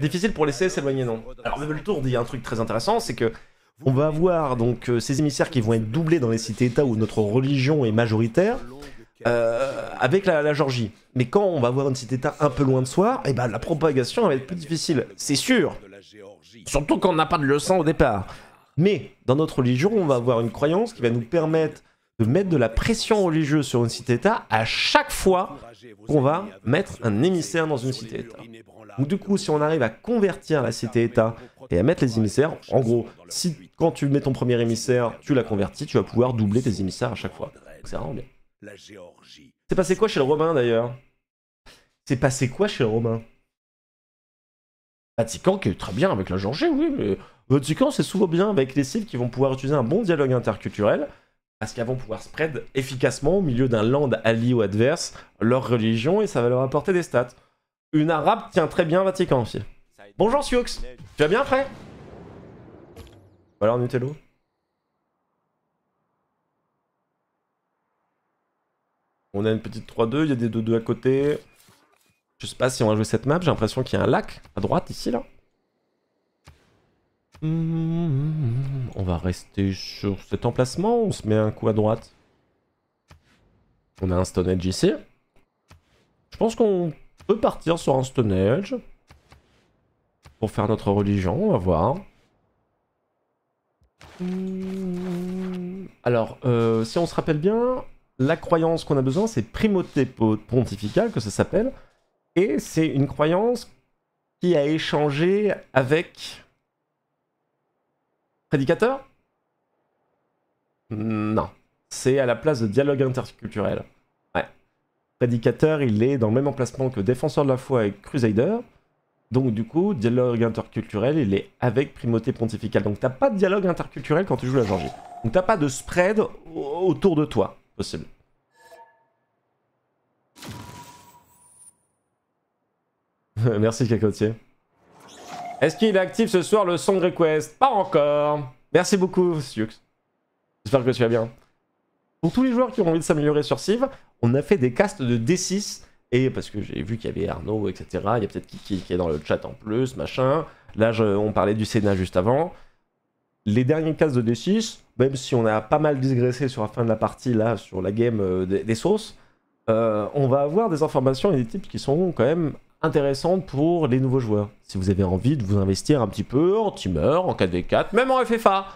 Difficile pour laisser s'éloigner, non Alors, le tour dit un truc très intéressant, c'est que on va avoir donc euh, ces émissaires qui vont être doublés dans les cités-États où notre religion est majoritaire. Euh, avec la, Géorgie. Mais quand on va avoir une cité-État un peu loin de soi, et eh ben, la propagation va être plus difficile, c'est sûr. Surtout quand on n'a pas de leçon au départ. Mais dans notre religion, on va avoir une croyance qui va nous permettre de mettre de la pression religieuse sur une cité-État à chaque fois qu'on va mettre un émissaire dans une cité-État. Donc du coup, si on arrive à convertir la cité-État et à mettre les émissaires, en gros, si quand tu mets ton premier émissaire, tu l'as convertis, tu vas pouvoir doubler tes émissaires à chaque fois. C'est vraiment bien. C'est passé quoi chez le Romain d'ailleurs C'est passé quoi chez le Romain Vatican qui est très bien avec la Géorgie, oui, mais Vatican c'est souvent bien avec les civils qui vont pouvoir utiliser un bon dialogue interculturel parce qu'elles vont pouvoir spread efficacement au milieu d'un land allié ou adverse leur religion et ça va leur apporter des stats. Une arabe tient très bien Vatican aussi. Bonjour Sioux, tu vas bien frère Voilà Nutello. On a une petite 3-2, il y a des 2-2 à côté. Je sais pas si on va jouer cette map, j'ai l'impression qu'il y a un lac à droite ici là. Hum, on va rester sur cet emplacement, on se met un coup à droite. On a un Stone Edge ici. Je pense qu'on peut partir sur un Stone Edge. Pour faire notre religion, on va voir. Hum, alors, euh, si on se rappelle bien, la croyance qu'on a besoin, c'est primauté pontificale, que ça s'appelle. Et c'est une croyance qui a échangé avec Prédicateur hmm, Non. C'est à la place de dialogue interculturel. Ouais. Prédicateur, il est dans le même emplacement que Défenseur de la foi et Crusader. Donc du coup, dialogue interculturel, il est avec primauté pontificale. Donc t'as pas de dialogue interculturel quand tu joues la Georgie. Donc t'as pas de spread autour de toi, possible. Merci Cacotier. Est-ce qu'il est actif ce soir le Song Request Pas encore. Merci beaucoup, Siux. J'espère que tu vas bien. Pour tous les joueurs qui ont envie de s'améliorer sur Civ, on a fait des castes de D6. Et parce que j'ai vu qu'il y avait Arnaud, etc. Il y a peut-être Kiki qui est dans le chat en plus, machin. Là, on parlait du Sénat juste avant. Les derniers castes de D6, même si on a pas mal digressé sur la fin de la partie, là, sur la game euh, des, sauces, euh, on va avoir des informations et des types qui sont quand même intéressante pour les nouveaux joueurs. Si vous avez envie de vous investir un petit peu en Teamer, en 4v4, même en FFA.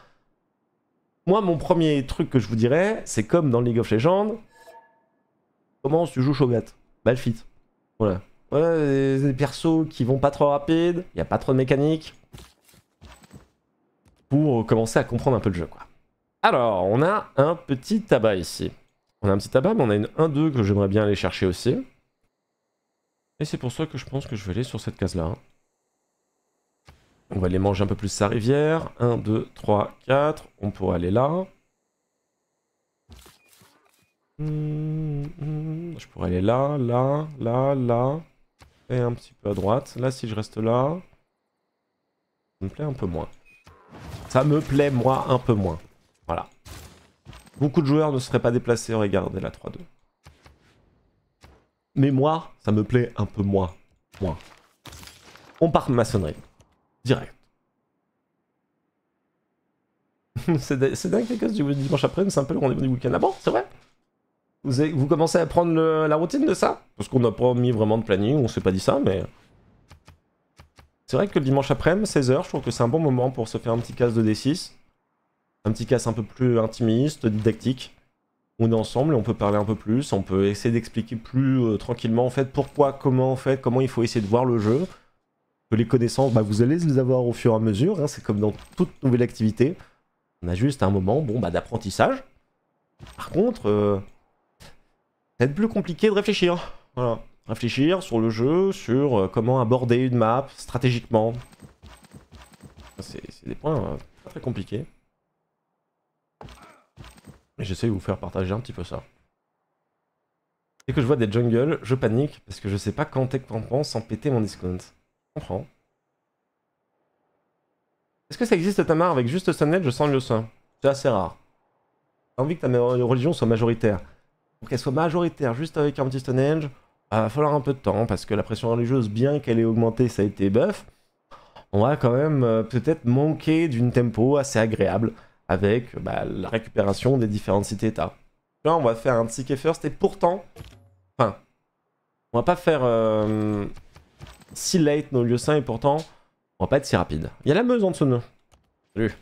Moi, mon premier truc que je vous dirais, c'est comme dans League of Legends, comment tu joues Shogat Malfit. Voilà. Voilà, des persos qui vont pas trop rapide, il n'y a pas trop de mécanique. Pour commencer à comprendre un peu le jeu, quoi. Alors, on a un petit tabac ici. On a un petit tabac, mais on a une 1-2 que j'aimerais bien aller chercher aussi. Et c'est pour ça que je pense que je vais aller sur cette case-là. Hein. On va aller manger un peu plus sa rivière. 1, 2, 3, 4. On pourrait aller là. Hmm, hmm, je pourrais aller là, là, là, là. Et un petit peu à droite. Là, si je reste là, ça me plaît un peu moins. Ça me plaît, moi, un peu moins. Voilà. Beaucoup de joueurs ne seraient pas déplacés. Regardez la 3-2 mémoire, ça me plaît un peu moins. moins. On part maçonnerie. Direct. c'est dingue les gosses du dimanche après c'est un peu le rendez-vous du week-end. d'abord, ah c'est vrai vous, commencez à prendre la routine de ça Parce qu'on n'a pas mis vraiment de planning, on s'est pas dit ça, mais... C'est vrai que le dimanche après-midi, 16h, je trouve que c'est un bon moment pour se faire un petit casse de D6. Un petit casse un peu plus intimiste, didactique on est ensemble et on peut parler un peu plus, on peut essayer d'expliquer plus euh, tranquillement en fait pourquoi, comment en fait, comment il faut essayer de voir le jeu. Que les connaissances, bah, vous allez les avoir au fur et à mesure, hein, c'est comme dans toute nouvelle activité. On a juste un moment bon bah d'apprentissage. Par contre, euh, c'est plus compliqué de réfléchir. Voilà. Réfléchir sur le jeu, sur euh, comment aborder une map stratégiquement. C'est des points très compliqués. J'essaye j'essaie de vous faire partager un petit peu ça. Dès que je vois des jungles, je panique parce que je sais pas quand est-ce t'es pense, sans péter mon discount. Je comprends. Est-ce que ça existe Tamar avec juste Stonehenge Je sens le ça. C'est assez rare. J'ai envie que ta religion soit majoritaire. Pour qu'elle soit majoritaire juste avec un petit Stonehenge, bah, va falloir un peu de temps parce que la pression religieuse, bien qu'elle ait augmenté, ça a été buff. On va quand même euh, peut-être manquer d'une tempo assez agréable avec bah, la récupération des différentes cités-états. Là, on va faire un ticket first et pourtant, enfin, on va pas faire euh, si late nos lieux saints et pourtant, on va pas être si rapide. Il y a la meuse en dessous de nous. Salut.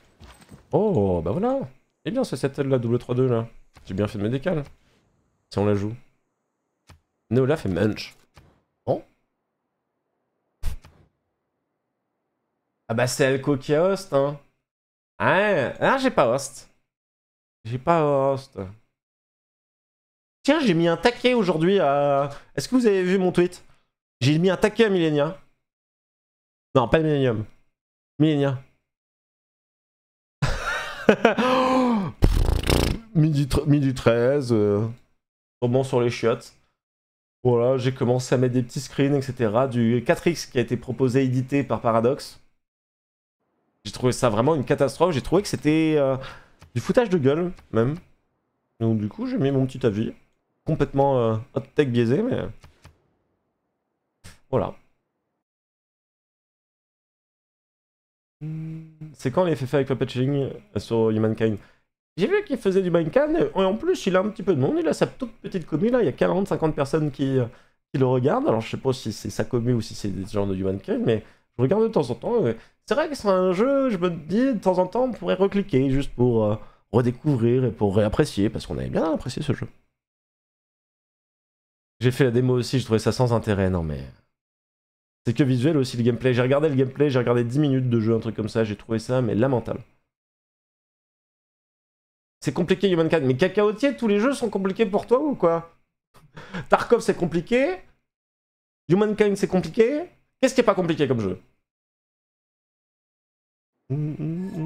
Oh, bah voilà. Eh bien, ce up là, double 3-2 là. J'ai bien fait de me décaler. Si on la joue. Neola fait munch. Bon. Ah bah c'est Alco qui hein. Hein Ah, j'ai pas host. J'ai pas host. Tiens, j'ai mis un taquet aujourd'hui à... Est-ce que vous avez vu mon tweet J'ai mis un taquet à Millenia. Non, pas Millennium. Millenia. midi, 13. comment euh, sur les chiottes. Voilà, j'ai commencé à mettre des petits screens, etc. Du 4X qui a été proposé, édité par Paradox. J'ai trouvé ça vraiment une catastrophe. J'ai trouvé que c'était euh, du foutage de gueule, même. Donc du coup, j'ai mis mon petit avis. Complètement euh, hot tech biaisé, mais... Voilà. C'est quand les fait avec le patching euh, sur Humankind J'ai vu qu'il faisait du Minecraft et en plus, il a un petit peu de monde. Il a sa toute petite commune, là. Il y a 40-50 personnes qui, le regardent. Alors, je sais pas si c'est sa commune ou si c'est des gens de Humankind, mais... Je regarde de temps en temps. C'est vrai que c'est un jeu, je me dis, de temps en temps, on pourrait recliquer juste pour euh, redécouvrir et pour réapprécier, parce qu'on avait bien apprécié ce jeu. J'ai fait la démo aussi, je trouvais ça sans intérêt, non mais... C'est que visuel aussi le gameplay. J'ai regardé le gameplay, j'ai regardé 10 minutes de jeu, un truc comme ça, j'ai trouvé ça, mais lamentable. C'est compliqué Human mais cacaotier, tous les jeux sont compliqués pour toi ou quoi Tarkov c'est compliqué, Humankind c'est compliqué, Qu'est-ce qui est pas compliqué comme jeu mm, mm, mm.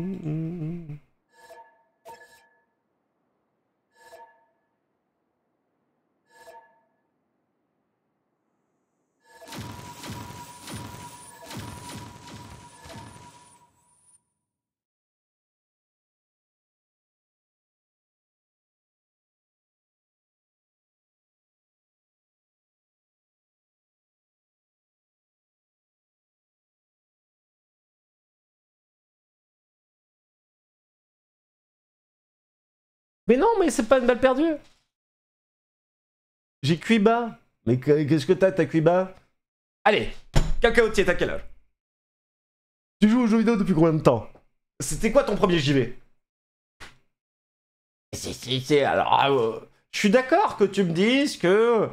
Mais non, mais c'est pas une balle perdue. J'ai cuit bas. Mais qu'est-ce que t'as, t'as cuit bas Allez, cacaotier, t'as quel âge Tu joues aux jeux vidéo depuis combien de temps C'était quoi ton premier JV C'est... Alors, ah, euh, je suis d'accord que tu me dises que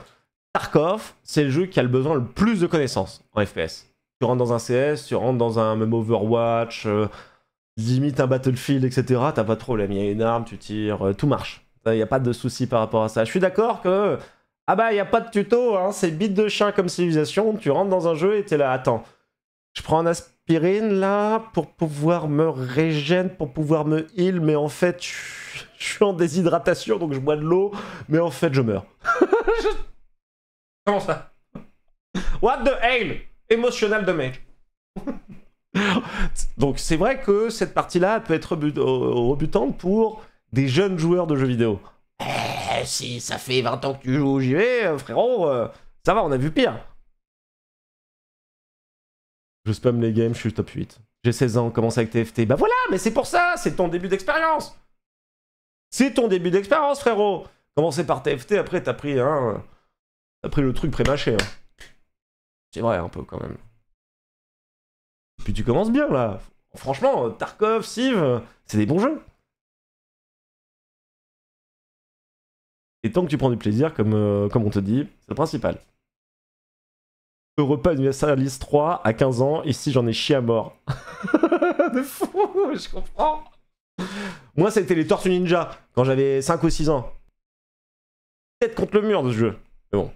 Tarkov, c'est le jeu qui a le besoin le plus de connaissances en FPS. Tu rentres dans un CS, tu rentres dans un même Overwatch... Euh, limite un Battlefield, etc., t'as pas de problème. Il y a une arme, tu tires, euh, tout marche. Il n'y a pas de souci par rapport à ça. Je suis d'accord que. Ah bah, il n'y a pas de tuto, hein, c'est bite de chien comme civilisation. Tu rentres dans un jeu et t'es là, attends. Je prends un aspirine là pour pouvoir me régénérer, pour pouvoir me heal, mais en fait, je, suis en déshydratation donc je bois de l'eau, mais en fait, je meurs. Comment ça What the hell Émotionnel de mec. Donc c'est vrai que cette partie-là peut être euh, rebutante pour des jeunes joueurs de jeux vidéo. Eh, si ça fait 20 ans que tu joues au JV, euh, frérot, euh, ça va, on a vu pire. Je spam les games, je suis top 8. J'ai 16 ans, commence avec TFT. Bah voilà, mais c'est pour ça, c'est ton début d'expérience. C'est ton début d'expérience, frérot. Commencez par TFT, après t'as pris, le truc pré-mâché. Hein. C'est vrai un peu quand même. Puis tu commences bien là. Franchement, Tarkov, Siv, c'est des bons jeux. Et tant que tu prends du plaisir, comme, euh, comme on te dit, c'est le principal. Europa Universalist 3 à 15 ans, ici j'en ai chié à mort. de fou, je comprends. Moi, c'était les Tortues Ninja quand j'avais 5 ou 6 ans. Tête contre le mur de ce jeu. Mais bon.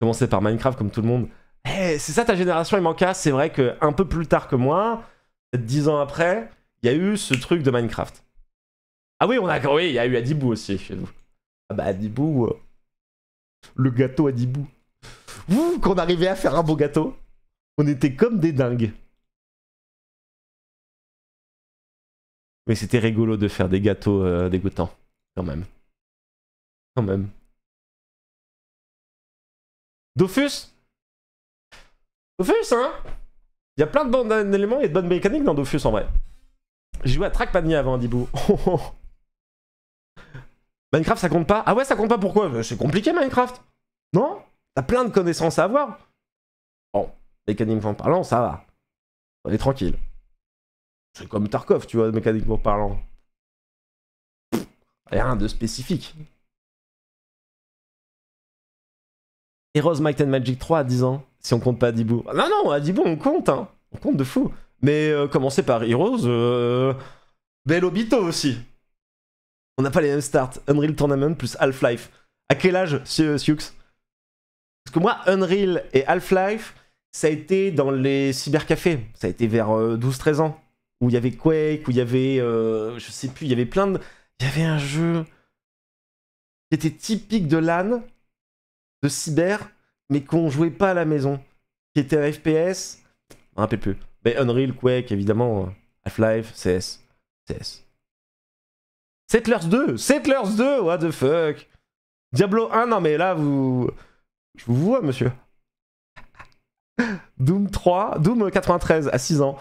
Commencer par Minecraft comme tout le monde. Eh, c'est ça ta génération, il manqua. C'est vrai un peu plus tard que moi, 10 ans après, il y a eu ce truc de Minecraft. Ah oui, on a, oui, il y a eu Adibou aussi chez nous. Ah bah Adibou, euh, le gâteau Adibou. Ouh, qu'on arrivait à faire un beau gâteau, on était comme des dingues. Mais c'était rigolo de faire des gâteaux euh, dégoûtants, quand même. Quand même. Dofus Dofus, hein Il y a plein de bons éléments et de bonnes mécaniques dans Dofus en vrai. J'ai joué à Trackmania avant, Dibou. Minecraft, ça compte pas Ah ouais, ça compte pas, pourquoi euh, C'est compliqué, Minecraft Non T'as plein de connaissances à avoir. Bon, mécaniquement parlant, ça va. On est tranquille. C'est comme Tarkov, tu vois, mécaniquement parlant. rien de spécifique. Heroes Might and Magic 3 à 10 ans. Si on compte pas Adibou. Ah, non, non, Adibou, on compte, hein. On compte de fou. Mais euh, commencer par Heroes, euh, Bellobito aussi. On n'a pas les mêmes starts. Unreal Tournament plus Half-Life. À quel âge, Siux euh, Parce que moi, Unreal et Half-Life, ça a été dans les cybercafés. Ça a été vers 12-13 euh, ans. Où il y avait Quake, où il y avait. je sais plus, il y avait plein de. Il y avait un jeu qui était typique de LAN, de cyber, mais qu'on jouait pas à la maison, qui était à FPS, Un peu. rappelle plus. Mais Unreal, Quake, évidemment, euh, Half-Life, CS, CS. Settlers 2, Settlers 2, what the fuck Diablo 1, non mais là, vous... Je vous vois, monsieur. Doom 3, Doom 93, à 6 ans.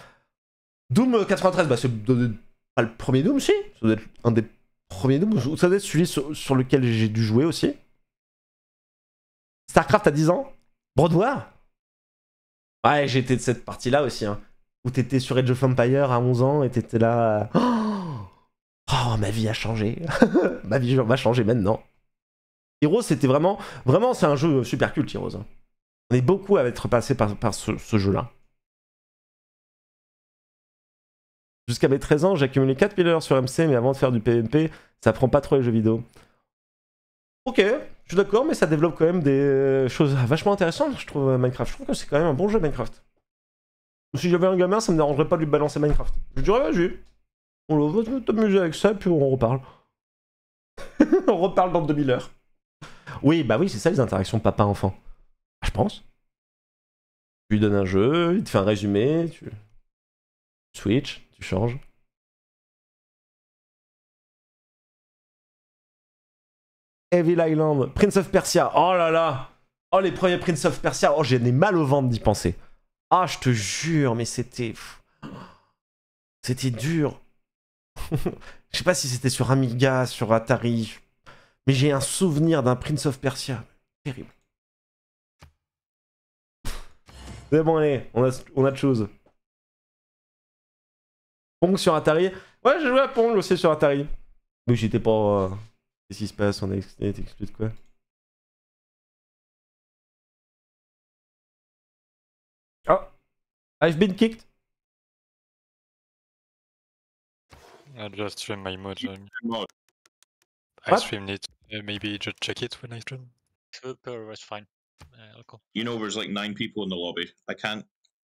Doom 93, bah c'est pas le premier Doom, si Ça doit être un des premiers Doom, ça doit être celui sur lequel j'ai dû jouer aussi. StarCraft à 10 ans Broad Ouais, j'étais de cette partie-là aussi, hein. où t'étais sur Age of Empire à 11 ans et t'étais là. Oh, ma vie a changé. ma vie va changer maintenant. Heroes, c'était vraiment. Vraiment, c'est un jeu super culte, Heroes. Hein. On est beaucoup à être passé par, ce, jeu-là. Jusqu'à mes 13 ans, j'ai accumulé 4000 heures sur MC, mais avant de faire du PMP, ça prend pas trop les jeux vidéo. Ok, je suis d'accord, mais ça développe quand même des euh, choses vachement intéressantes, je trouve, euh, Minecraft. Je trouve que c'est quand même un bon jeu, Minecraft. Si j'avais un gamin, ça me dérangerait pas de lui balancer Minecraft. Je lui dirais, vas-y, on va t'amuser avec ça, puis on reparle. on reparle dans 2000 heures. Oui, bah oui, c'est ça les interactions papa-enfant. Ah, je pense. Tu lui donnes un jeu, il te fait un résumé, tu switch, tu changes. Evil Island, Prince of Persia, oh là là Oh les premiers Prince of Persia, oh j'ai des mal au ventre d'y penser. Ah je te jure, mais c'était... C'était dur. je sais pas si c'était sur Amiga, sur Atari, mais j'ai un souvenir d'un Prince of Persia. Terrible. Mais bon, allez, on a, on a de choses. Pong sur Atari. Ouais, j'ai joué à Pong aussi sur Atari. Mais j'étais pas... Euh, Qu'est-ce qui se passe On a exclu de quoi Oh I've been kicked I just stream my mod. I streamed it. Uh, maybe just check it when I stream. Super was fine. Uh, I'll You know, there's like nine people in the lobby. I can't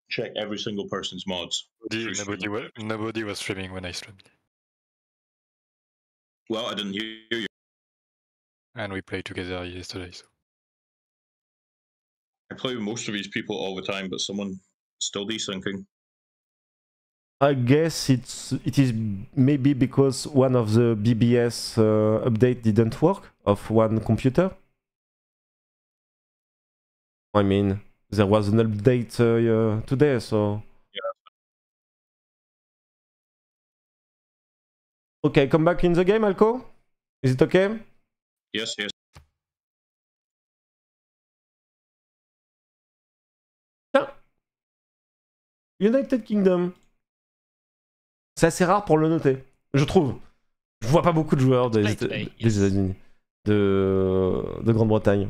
check every single person's mods. Nobody, nobody was streaming when I streamed. Well, I didn't hear you. And we played together yesterday. So. I play with most of these people all the time, but someone still desyncing. I guess it's it is maybe because one of the BBS uh, update didn't work of one computer. I mean, there was an update uh, uh, today, so. Yeah. Okay, come back in the game, Alco. Is it okay? Yes, yes. Tiens. United Kingdom. C'est assez rare pour le noter, je trouve. Je vois pas beaucoup de joueurs des, États-Unis, de, Grande-Bretagne.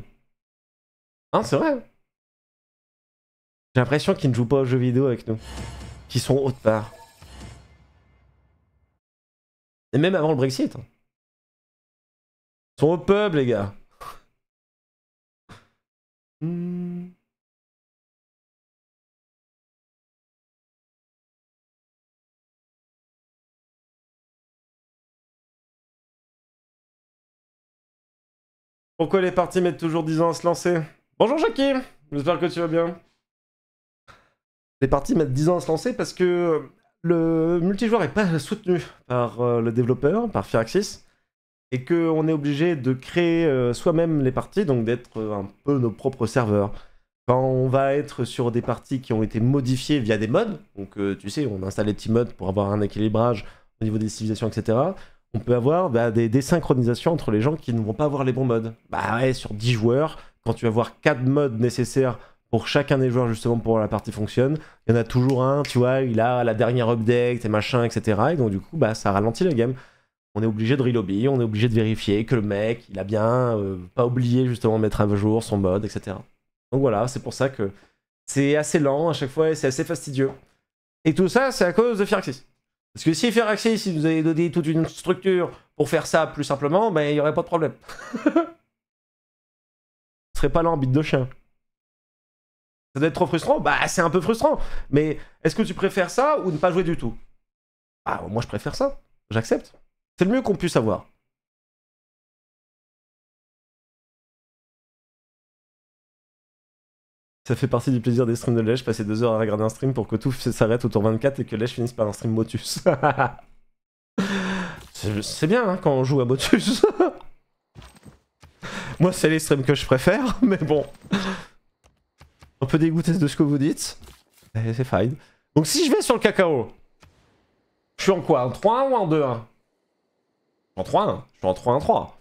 Hein, c'est vrai. J'ai l'impression qu'ils ne jouent pas aux jeux vidéo avec nous, qu'ils sont autre part. Et même avant le Brexit. Hein sont au pub, les gars. Pourquoi les parties mettent toujours 10 ans à se lancer Bonjour Jackie, j'espère que tu vas bien. Les parties mettent 10 ans à se lancer parce que le multijoueur est pas soutenu par euh, le développeur, par Firaxis et qu'on est obligé de créer euh, soi-même les parties, donc d'être euh, un peu nos propres serveurs. Quand on va être sur des parties qui ont été modifiées via des modes, donc euh, tu sais, on installe des petits mods pour avoir un équilibrage au niveau des civilisations, etc. On peut avoir bah, des désynchronisations entre les gens qui ne vont pas avoir les bons modes. Bah ouais, sur 10 joueurs, quand tu vas avoir 4 modes nécessaires pour chacun des joueurs justement pour que la partie fonctionne, il y en a toujours un, tu vois, il a la dernière update et machin, etc. Et donc du coup, bah ça ralentit la game on est obligé de relobby, on est obligé de vérifier que le mec, il a bien euh, pas oublié justement de mettre à jour son mode, etc. Donc voilà, c'est pour ça que c'est assez lent à chaque fois et c'est assez fastidieux. Et tout ça, c'est à cause de Firaxis. Parce que si Firaxis, il nous avait donné toute une structure pour faire ça plus simplement, ben il n'y aurait pas de problème. Ce serait pas lent, bite de chien. Ça doit être trop frustrant Bah c'est un peu frustrant. Mais est-ce que tu préfères ça ou ne pas jouer du tout Ah moi je préfère ça. J'accepte. C'est le mieux qu'on puisse avoir. Ça fait partie du plaisir des streams de Lèche, passer deux heures à regarder un stream pour que tout s'arrête autour tour 24 et que Lèche finisse par un stream Motus. c'est bien hein, quand on joue à Motus. Moi, c'est les streams que je préfère, mais bon. Un peu dégoûté de ce que vous dites. C'est fine. Donc si je vais sur le cacao, je suis en quoi En 3 ou en 2-1 en 3-1. Je suis en 3-1-3.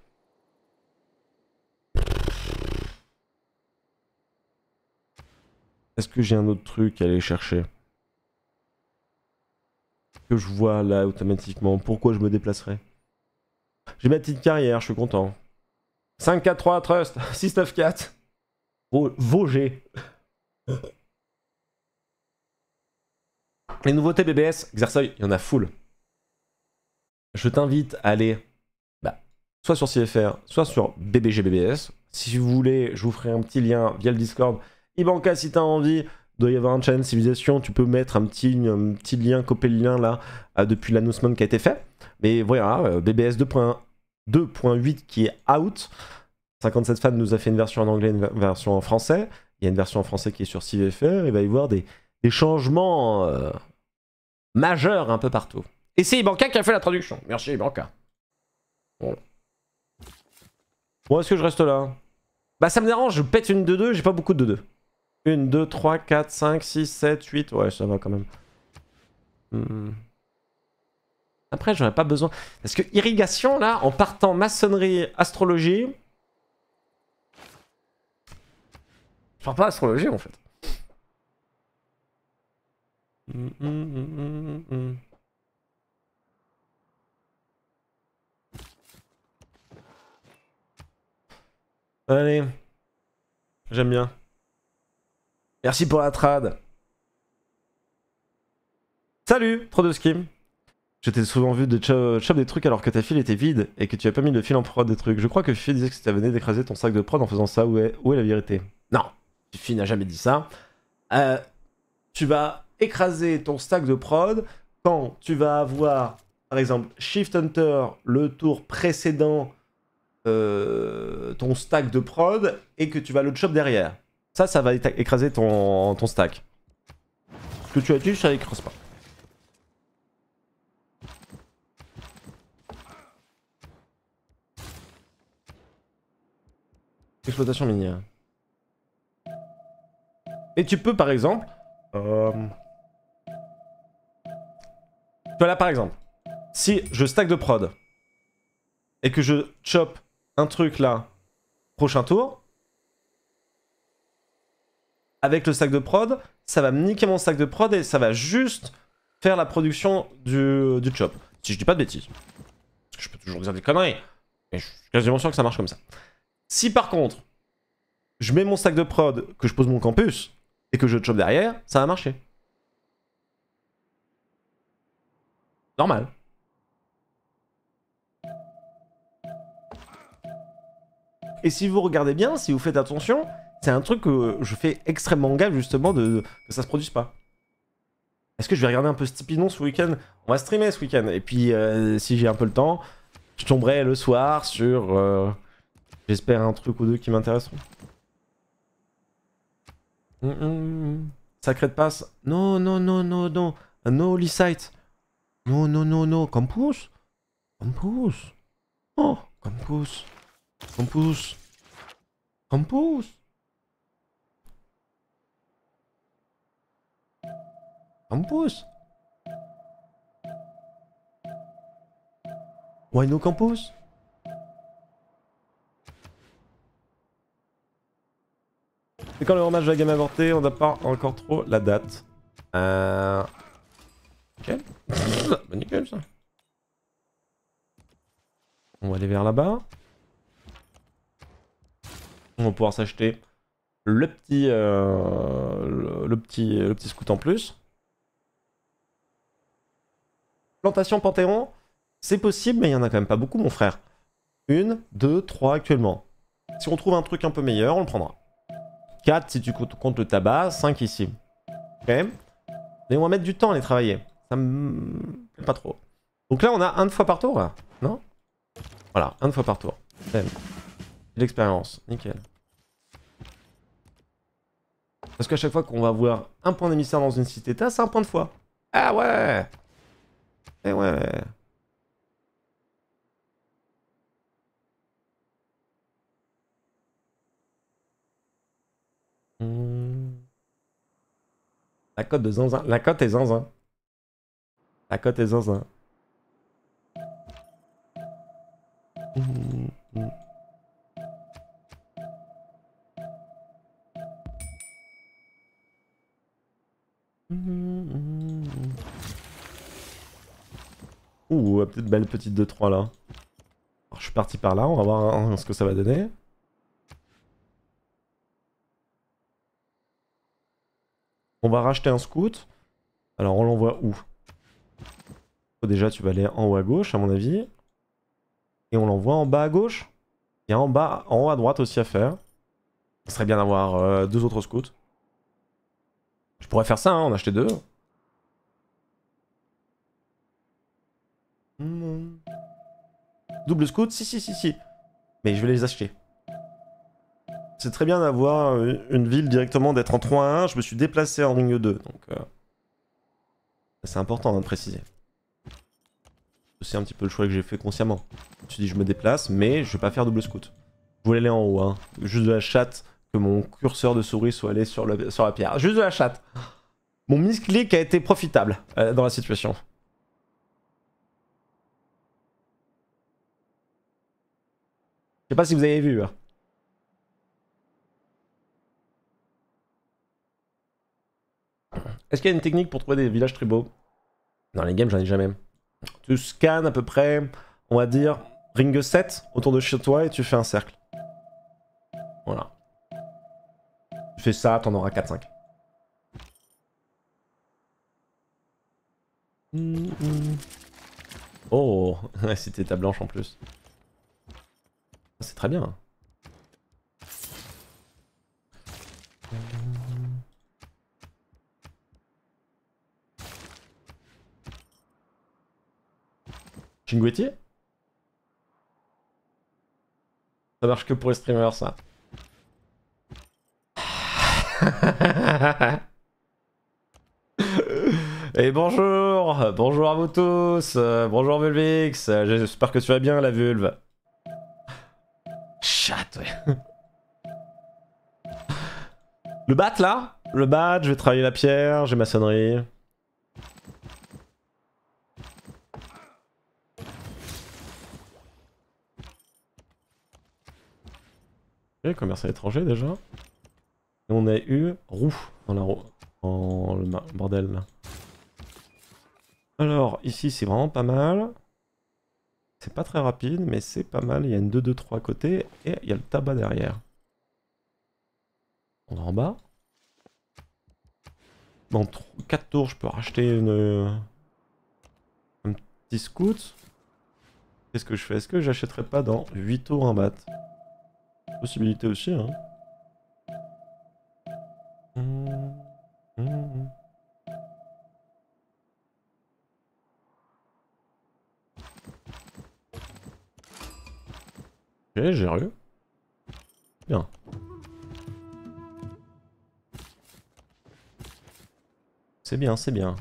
Est-ce que j'ai un autre truc à aller chercher Que je vois là automatiquement. Pourquoi je me déplacerai J'ai ma petite carrière, je suis content. 5-4-3 Trust, 6-9-4. Vauger. Les nouveautés BBS, Xersoy, il y en a full. Je t'invite à aller soit sur CFR, soit sur BBGBBS. Si vous voulez, je vous ferai un petit lien via le Discord. Ibanka, si tu as envie, doit y avoir un channel Civilization tu peux mettre un petit, lien, copier le lien là, euh, depuis l'annoncement qui a été fait. Mais voilà, euh, BBS 2.8 qui est out. 57 fans nous a fait une version en anglais, une version en français. Il y a une version en français qui est sur CVFR. Il va y avoir des, changements euh, majeurs un peu partout. Et c'est Ibanka qui a fait la traduction. Merci Ibanka. Bon, est-ce que je reste là Bah, ça me dérange, je pète une de deux, j'ai pas beaucoup de 2 2 1, 2, 3, 4, 5, 6, 7, 8. Ouais, ça va quand même. Hmm. Après, j'en ai pas besoin. Parce que irrigation, là, en partant maçonnerie, astrologie. Je parle pas astrologie en fait. Hmm, hmm, Allez. J'aime bien. Merci pour la trad. Salut, trop de skim. Je t'ai souvent vu de chop, des trucs alors que ta file était vide et que tu as pas mis de fil en prod des trucs. Je crois que Fifi disait que tu venu d'écraser ton sac de prod en faisant ça. Où est, où est la vérité Non, Fifi n'a jamais dit ça. Euh, tu vas écraser ton stack de prod quand tu vas avoir, par exemple, Shift Hunter, le tour précédent euh, ton stack de prod et que tu vas le chop derrière. Ça, ça va écraser ton, ton stack. Ce que tu as dit, ça écrase pas. Exploitation minière. Et tu peux par exemple... Euh, voilà là par exemple, si je stack de prod et que je chope un truc là, prochain tour. Avec le sac de prod, ça va me niquer mon sac de prod et ça va juste faire la production du, euh, du chop. Si je dis pas de bêtises. Parce que je peux toujours dire des conneries. Mais je suis quasiment sûr que ça marche comme ça. Si par contre, je mets mon sac de prod, que je pose mon campus, et que je chop derrière, ça va marcher. Normal. Et si vous regardez bien, si vous faites attention, c'est un truc que je fais extrêmement gaffe justement de, que ça se produise pas. Est-ce que je vais regarder un peu Stipidon ce week-end On va streamer ce week-end. Et puis, euh, si j'ai un peu le temps, je tomberai le soir sur. Euh, j'espère un truc ou deux qui m'intéresseront. Hum, hum, hum, Sacré de passe. Non, non, non, non, non. No holy site Non, non, non, non. Campus Campus Oh, Campus Campus. Campus. Campus. Why no Campus C'est quand le rematch de la game avortée On n'a pas encore trop la date. Euh... Ok. nickel ça. On va aller vers là-bas on va pouvoir s'acheter le petit, euh, le, petit, le petit scout en plus. Plantation Panthéon, c'est possible, mais il y en a quand même pas beaucoup, mon frère. Une, deux, trois actuellement. Si on trouve un truc un peu meilleur, on le prendra. 4 si tu comptes le tabac, 5 ici. Ok. Mais on va mettre du temps à les travailler. Ça me plaît pas trop. Donc là, on a un de fois par tour, non Voilà, un de fois par tour. L'expérience, nickel. Parce qu'à chaque fois qu'on va voir un point d'émissaire dans une cité-état, c'est un point de foi. Ah ouais Eh ouais hmm. La cote de Zanzin. La cote est Zanzin. La cote est Zanzin. Hmm, hmm, Ouh, peut-être belle petite 2-3 là. je suis parti par là, on va voir hein, hein, ce que ça va donner. On va racheter un scout. Alors on l'envoie où Déjà tu vas aller en haut à gauche à mon avis. Et on l'envoie en bas à gauche. Il y a en bas, en haut à droite aussi à faire. Ce serait bien d'avoir euh, deux autres scouts. Je pourrais faire ça, en hein, acheter deux. double scout, si, si, si, si. Mais je vais les acheter. C'est très bien d'avoir euh, une ville directement, d'être en 3 1. Je me suis déplacé en ligne 2, donc... Euh, c'est important de préciser. C'est un petit peu le choix que j'ai fait consciemment. Je dis je me déplace, mais je vais pas faire double scout. Je voulais aller en haut, hein. Juste de la chatte, que mon curseur de souris soit allé sur, le, sur la pierre. Juste de la chatte. Mon misclick a été profitable euh, dans la situation. Je sais pas si vous avez vu. Hein. Est-ce qu'il y a une technique pour trouver des villages très beaux Dans les games, j'en ai jamais. Tu scans à peu près, on va dire, ring 7 autour de chez toi et tu fais un cercle. Voilà. Tu fais ça, t'en auras 4-5. Mm, mm. Oh, c'était ta blanche en plus très bien. Ça marche que pour les streamers, ça. Et bonjour Bonjour à vous tous Bonjour Vulvix J'espère que tu vas bien, la vulve le bat là Le bat, je vais travailler la pierre, j'ai maçonnerie. Et commerce à l'étranger déjà. on a eu roue dans la roue. Dans le bordel là. Alors ici c'est vraiment pas mal. C'est pas très rapide, mais c'est pas mal. Il y a une 2-2-3 à côté et il y a le tabac derrière. On va en bas. Dans 4 tours, je peux racheter une... un petit scout. Qu'est-ce que je fais Est-ce que j'achèterai pas dans 8 tours un bat Possibilité aussi, hein. j'ai Bien. C'est bien, c'est bien.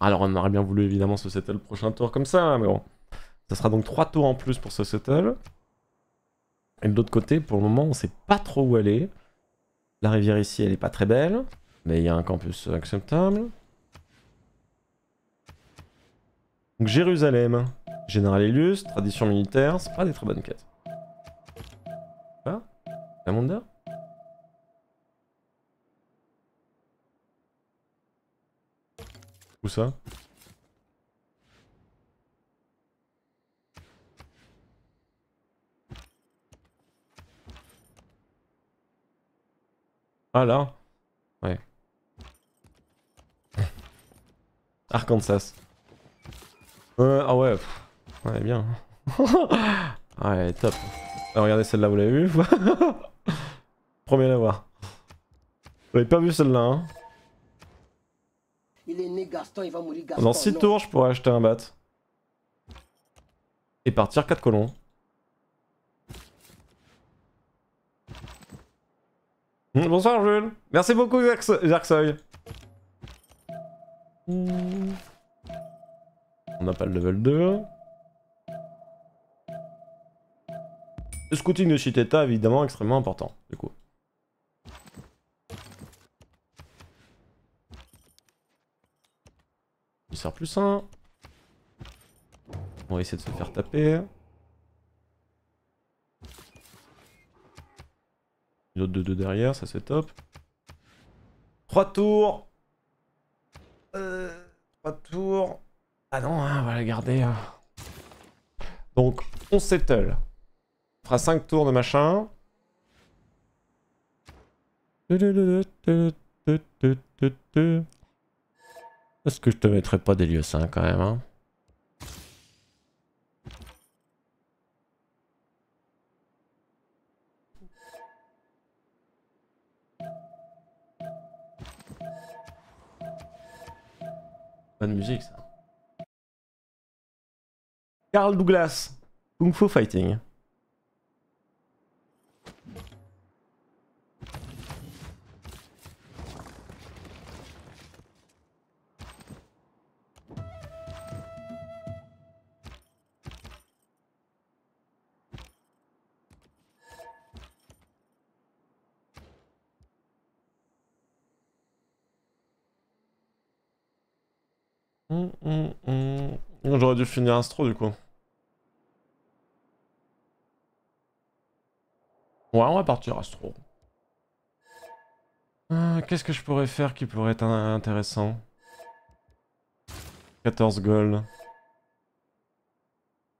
Alors on aurait bien voulu évidemment se settle le prochain tour comme ça, mais bon. Ça sera donc trois tours en plus pour se settle. Et de l'autre côté, pour le moment, on sait pas trop où aller. La rivière ici, elle est pas très belle, mais il y a un campus acceptable. Donc Jérusalem, général illustre, tradition militaire, c'est pas des très bonnes quêtes. Quoi La Mondeur Où ça Ah là Ouais. Arkansas. Euh, ah ouais, ouais, bien. ouais, ah, top. Ah, regardez celle-là, vous l'avez vue Premier à la voir. Vous l'avez pas vu celle-là, hein il est né il va mourir Gaston. Dans 6 tours, je pourrais acheter un bat. Et partir 4 colons. Hmm, bonsoir Jules. Merci beaucoup Zerxoy on n'a pas le level 2. Le scouting de Shiteta, évidemment, extrêmement important, du coup. Il sert plus 1. On va essayer de se faire taper. Une autre 2-2 derrière, ça c'est top. 3 tours. 3 euh, tours. Ah non, hein, on va la garder. Hein. Donc, on settle. On fera 5 tours de machin. Est-ce que je te mettrai pas des lieux sains quand même hein Bonne musique ça. Carl Douglas, Kung Fu Fighting. Hum, hum, hum. J'aurais dû finir Astro du coup. Ouais, on va partir à ce Euh, Qu'est-ce que je pourrais faire qui pourrait être intéressant 14 gold.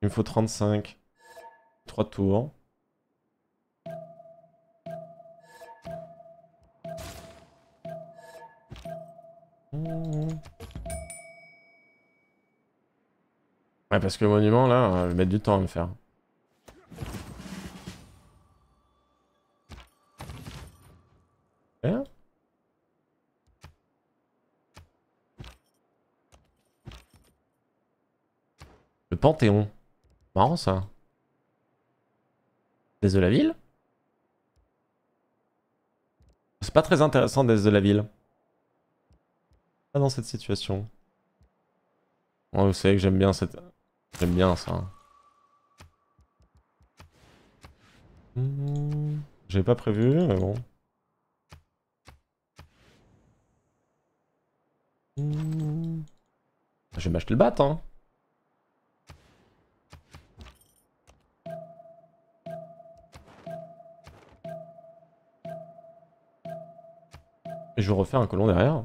Il me faut 35. 3 tours. Ouais, parce que le monument, là, je vais mettre du temps à me faire. Panthéon. Marrant ça. Des de la ville C'est pas très intéressant des de la ville. Pas dans cette situation. Oh, vous savez que j'aime bien cette... J'aime bien ça. Hmm, j'avais pas prévu, mais bon. Hmm. Je vais m'acheter le bat, hein. Et je refaire un colon derrière.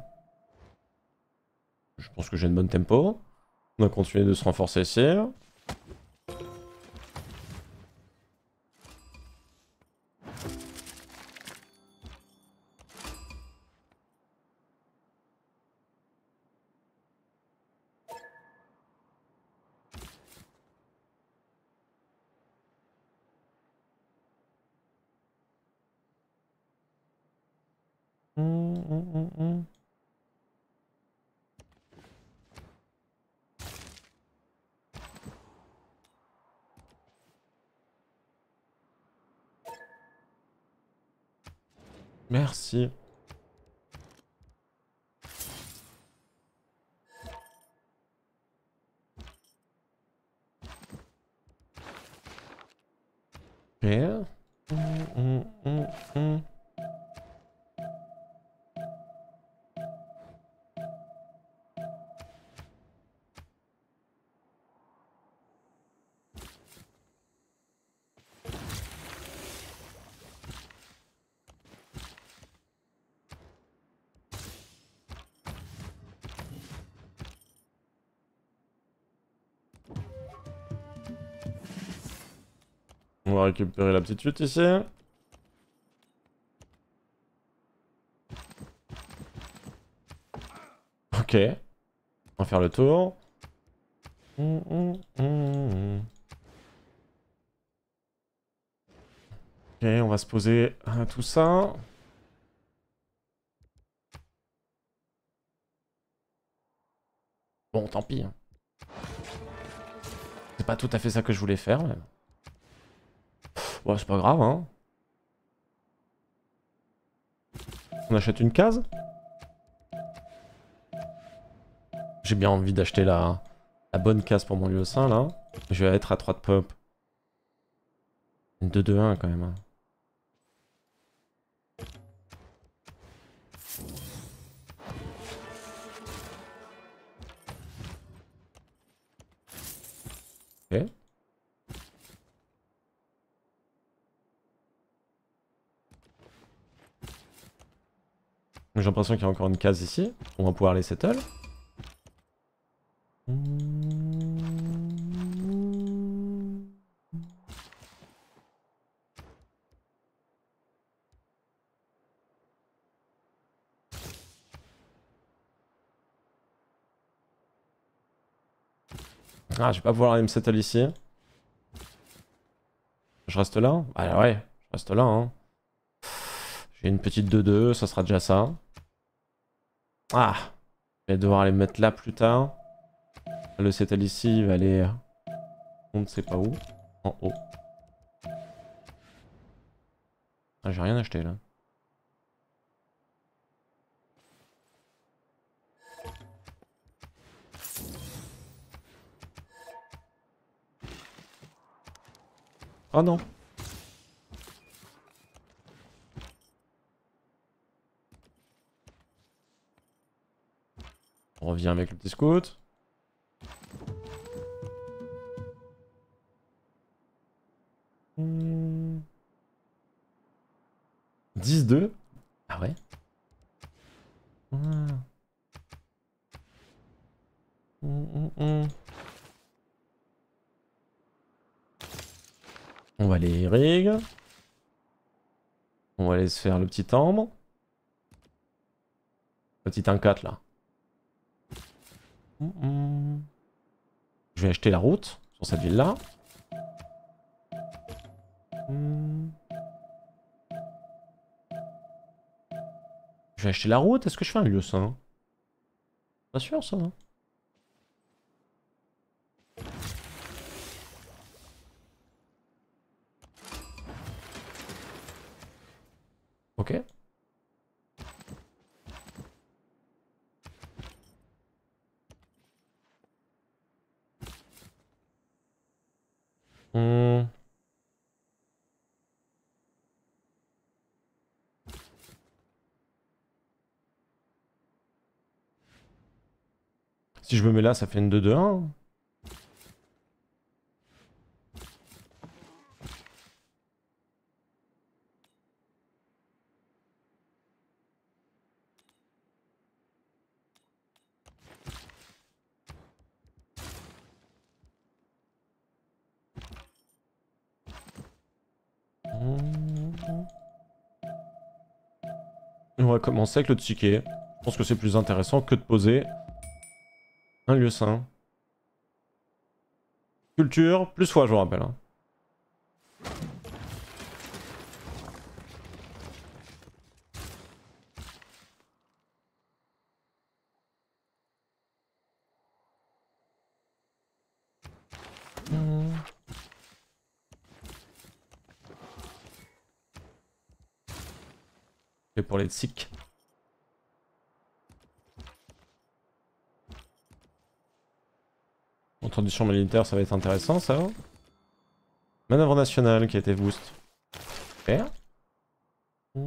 Je pense que j'ai une bonne tempo. On va continuer de se renforcer ici. aussi. récupérer la petite chute ici. Ok. On va faire le tour. Hum, hum, hum, ok, on va se poser euh, tout ça. Bon, tant pis. Hein. C'est pas tout à fait ça que je voulais faire, mais... Bon, c'est pas grave, hein. On achète une case J'ai bien envie d'acheter la, la bonne case pour mon lieu sein là. Je vais être à 3 de pop. 2-2-1 quand même. Hein. J'ai l'impression qu'il y a encore une case ici. On va pouvoir les settle. Ah, je vais pas pouvoir aller me settle ici. Je reste là Ah ouais, je reste là, hein. J'ai une petite 2-2, ça sera déjà ça. Ah Je vais devoir les mettre là plus tard. Le cétal ici, il va aller... Euh, on ne sait pas où. En haut. Ah, j'ai rien acheté là. Oh non On revient avec le petit scout. 10-2 Ah ouais On va les rig. On va aller se faire le petit ambre. petit 1-4 là. Je vais acheter la route sur cette ville-là. Je vais acheter la route. Est-ce que je fais un lieu ça Pas sûr ça. Hein. Si je me mets là, ça fait une 2-2-1. On va commencer avec le ticket. Je pense que c'est plus intéressant que de poser un lieu sain. Culture, plus fois, je vous rappelle. Hein. Et pour les tsiks. champ militaire, ça va être intéressant ça. Manœuvre nationale qui a été boost.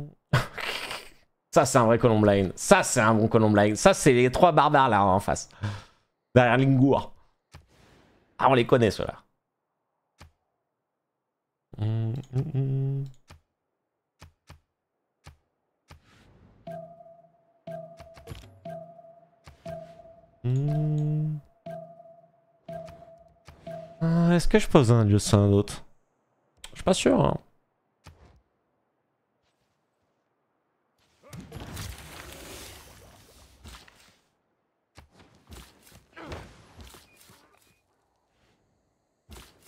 ça c'est un vrai Columbine. Ça c'est un bon Columbine. Ça c'est les trois barbares là en face. Derrière Lingour. Ah on les connaît ceux-là. Mm, mm, mm. est-ce que je pose un lieu sur un autre Je suis pas sûr, hein.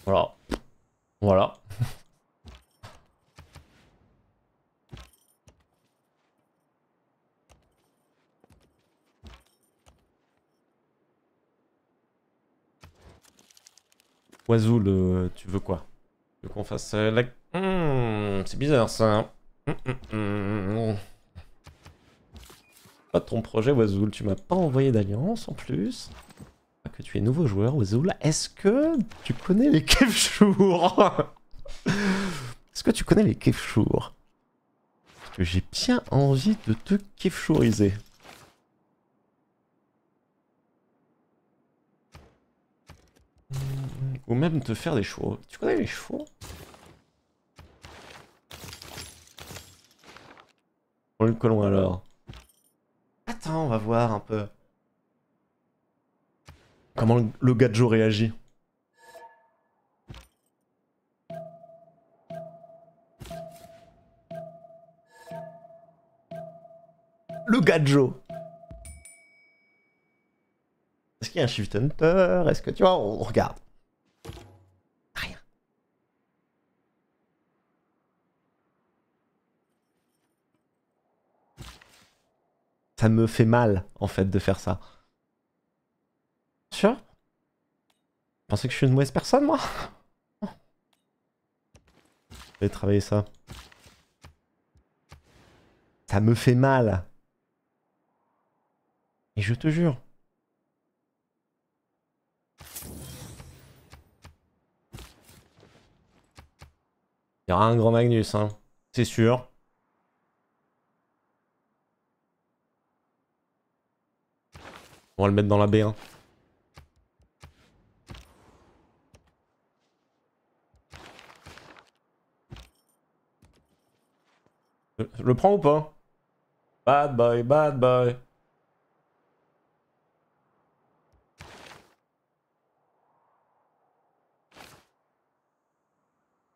Voilà. Voilà. Wazoul, tu veux quoi Tu veux qu'on fasse euh, la... Hmm, c'est bizarre ça. Hmm, hmm, pas de ton projet Oisoul, tu m'as pas envoyé d'alliance en plus. Pas que tu es nouveau joueur Oisoul, est-ce que tu connais les Kefchours Est-ce que tu connais les Kefchours Parce que j'ai bien envie de te Kefchouriser. Ou même te faire des chevaux. Tu connais les chevaux On le colon alors. Attends, on va voir un peu. Comment le, gajo réagit. Le gajo. Est-ce qu'il y a un shift hunter Est-ce que tu vois, on regarde. ça me fait mal, en fait, de faire ça. Tu vois pensez que je suis une mauvaise personne, moi Je vais travailler ça. Ça me fait mal. Et je te jure. Il y aura un grand Magnus, hein. C'est sûr. On va le mettre dans la B1. Je le prends ou pas Bad boy, bad boy.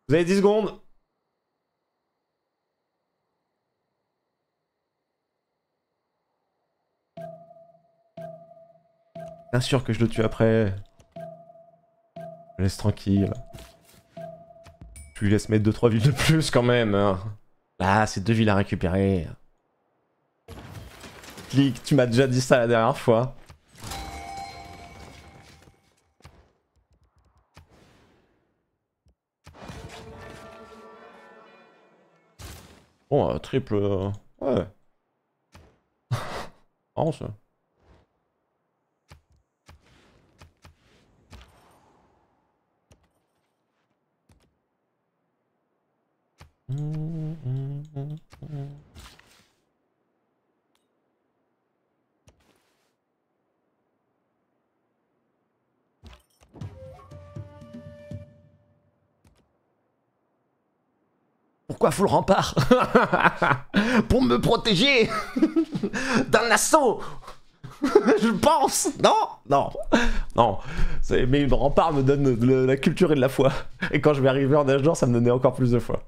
Vous avez 10 secondes Bien sûr que je le tue après. Je laisse tranquille. Je lui laisse mettre 2-3 villes de plus quand même. Hein. Là, c'est deux villes à récupérer. Clic, tu m'as déjà dit ça la dernière fois. Bon, euh, triple... Euh, ouais. ouais. Marrant ça. à full rempart pour me protéger d'un assaut. je pense Non Non Non Mais le rempart me donne de la culture et de la foi. Et quand je vais arriver en âge d'or, ça me donnait encore plus de foi.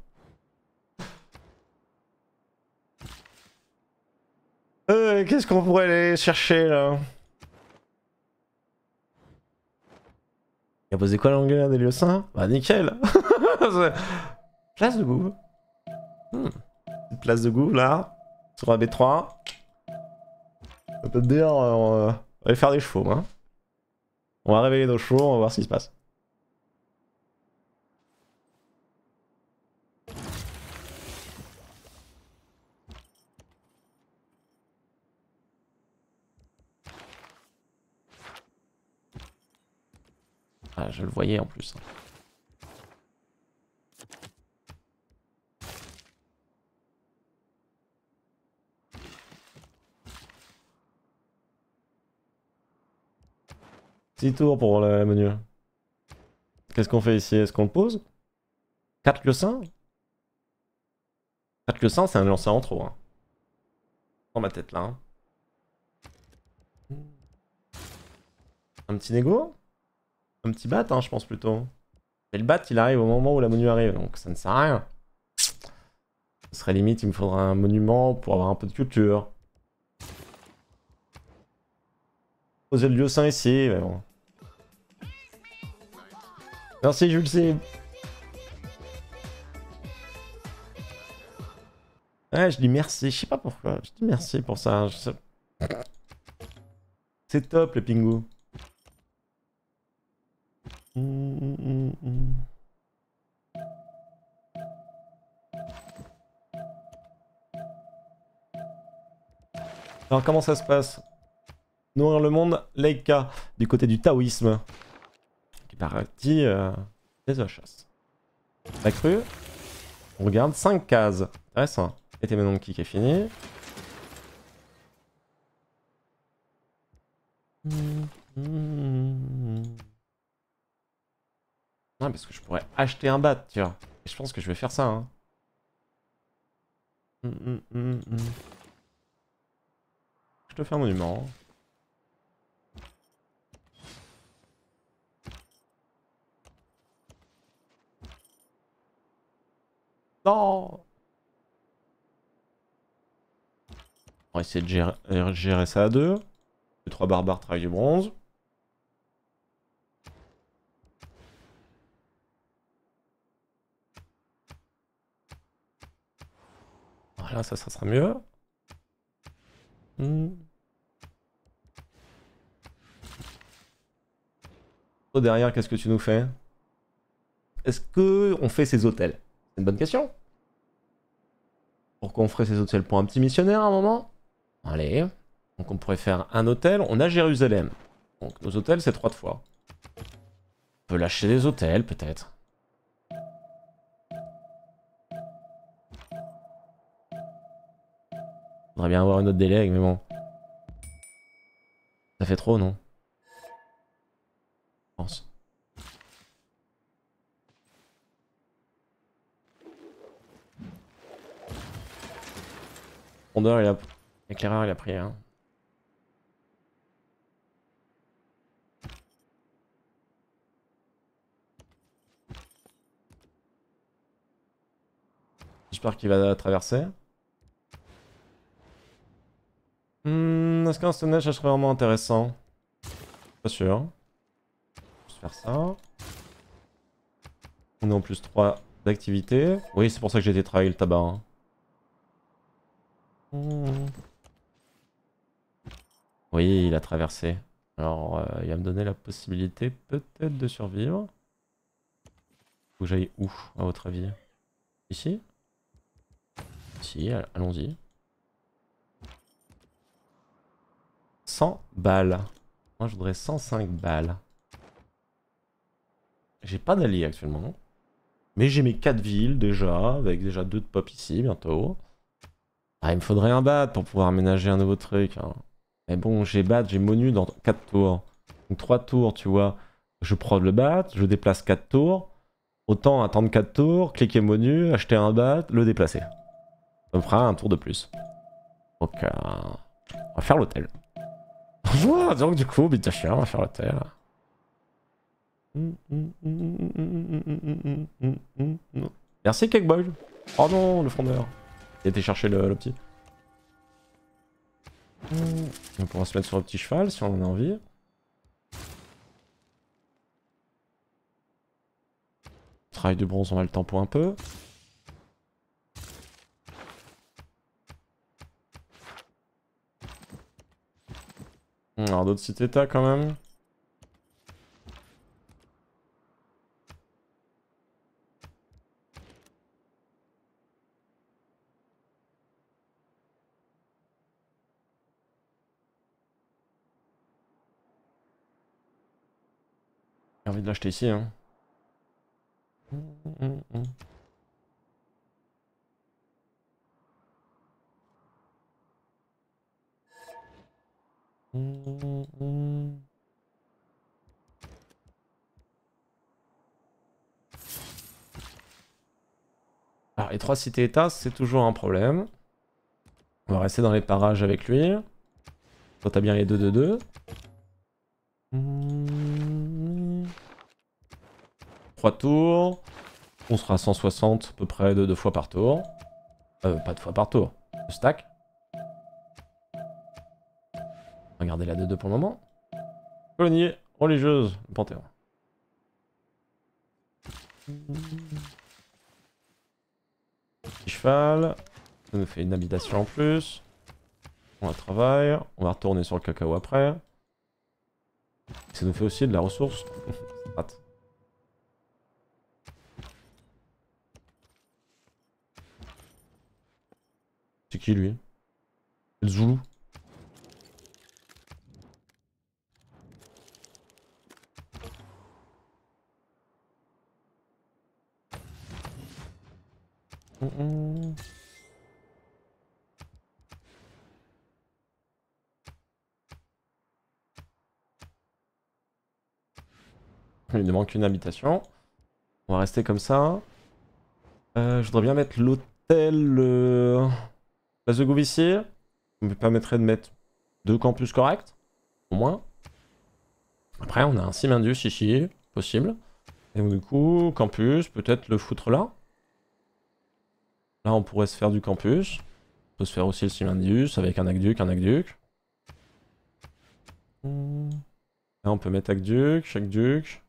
Euh, qu'est-ce qu'on pourrait aller chercher là Il a posé quoi l'anglais, des lieux Bah nickel Place de boue Hmm. Une place de goût là, sur la B3. peut dire, euh, euh, on va faire des chevaux. Hein. On va réveiller nos chevaux, on va voir ce qui se passe. Ah, je le voyais en plus. Hein. Petit tour pour le menu. Qu'est-ce qu'on fait ici Est-ce qu'on le pose 4 le 5 4 que c'est un lancé en trop. Hein. Dans ma tête là. Hein. Un petit négo Un petit bat, hein, je pense plutôt. Et le bat, il arrive au moment où la menu arrive, donc ça ne sert à rien. Ce serait limite, il me faudra un monument pour avoir un peu de culture. Poser le lieu saint ici, mais bon. Merci Jules sais. Ouais, je dis merci. Je sais pas pourquoi. Je dis merci pour ça. Sais... C'est top le pingou. Hum, hum, hum, Alors comment ça se passe Nourrir le monde, Leica, du côté du taoïsme paradis euh, des chasse. La cru On regarde 5 cases. Intéressant. Et tes maintenant qui est fini. Non ah, parce que je pourrais acheter un bat, tu vois. je pense que je vais faire ça. Hein. Hum, hum, hum, je te fais un monument. Non On va essayer de euh, gérer, ça à deux. Les trois barbares travaillent du bronze. Voilà, ça, ça sera mieux. Hmm. Derrière, qu'est-ce que tu nous fais Est-ce que on fait ces hôtels bonne question. Pour on ferait ces hôtels pour un petit missionnaire à un moment Allez. Donc on pourrait faire un hôtel. On a Jérusalem. Donc nos hôtels, c'est trois fois. On peut lâcher des hôtels, peut-être. Faudrait bien avoir une autre délai, mais bon. Ça fait trop, non Je pense. Rondeur, il a... Éclaireur, il a pris. Hein. J'espère qu'il va traverser. Hmm, Est-ce qu'un stone ça serait vraiment intéressant Pas sûr. Je vais faire ça. On est en plus 3 d'activité. Oui, c'est pour ça que j'ai été travailler le tabac. Hein. Oui, il a traversé. Alors, euh, il va me donner la possibilité peut-être de survivre. Faut que j'aille où, à votre avis Ici Ici, allons-y. 100 balles. Moi, je voudrais 105 balles. J'ai pas d'allié actuellement. Mais j'ai mes 4 villes déjà, avec déjà 2 de pop ici bientôt. Ah, il me faudrait un bat pour pouvoir aménager un nouveau truc. Hein. Mais bon, j'ai bat, j'ai monu dans 4 tours. Donc 3 tours, tu vois. Je prends le bat, je déplace 4 tours. Autant attendre 4 tours, cliquer monu acheter un bat, le déplacer. Ça me fera un tour de plus. Donc, euh, on va faire l'hôtel. Donc du coup, bite chien, on va faire l'hôtel. Merci Cakeboy. Oh non, le fondeur. Il était chercher le, petit. Mm. On pourra se mettre sur le petit cheval si on en a envie. Travail de bronze, on va le tempo un peu. Alors d'autres sites états quand même. envie de l'acheter ici. Hein. Alors, les trois cités-états, c'est toujours un problème. On va rester dans les parages avec lui. Toi, t'as bien les deux 2 2 3 tours. On sera à 160 à peu près de deux fois par tour. Euh, pas de fois par tour. Le stack. Regardez la 2-2 pour le moment. Colonie religieuse, Panthéon. Petit cheval. Ça nous fait une habitation en plus. On va travailler, On va retourner sur le cacao après. Ça nous fait aussi de la ressource. qui lui Zoulou Il ne manque qu'une habitation. On va rester comme ça. Euh, je voudrais bien mettre l'hôtel... Euh, Place de ici me permettrait de mettre deux campus corrects, au moins. Après, on a un Simindus ici, possible. Et du coup, campus, peut-être le foutre là. Là, on pourrait se faire du campus. On peut se faire aussi le Simindius avec un aqueduc, un aqueduc. Là, on peut mettre aqueduc, chaque duc.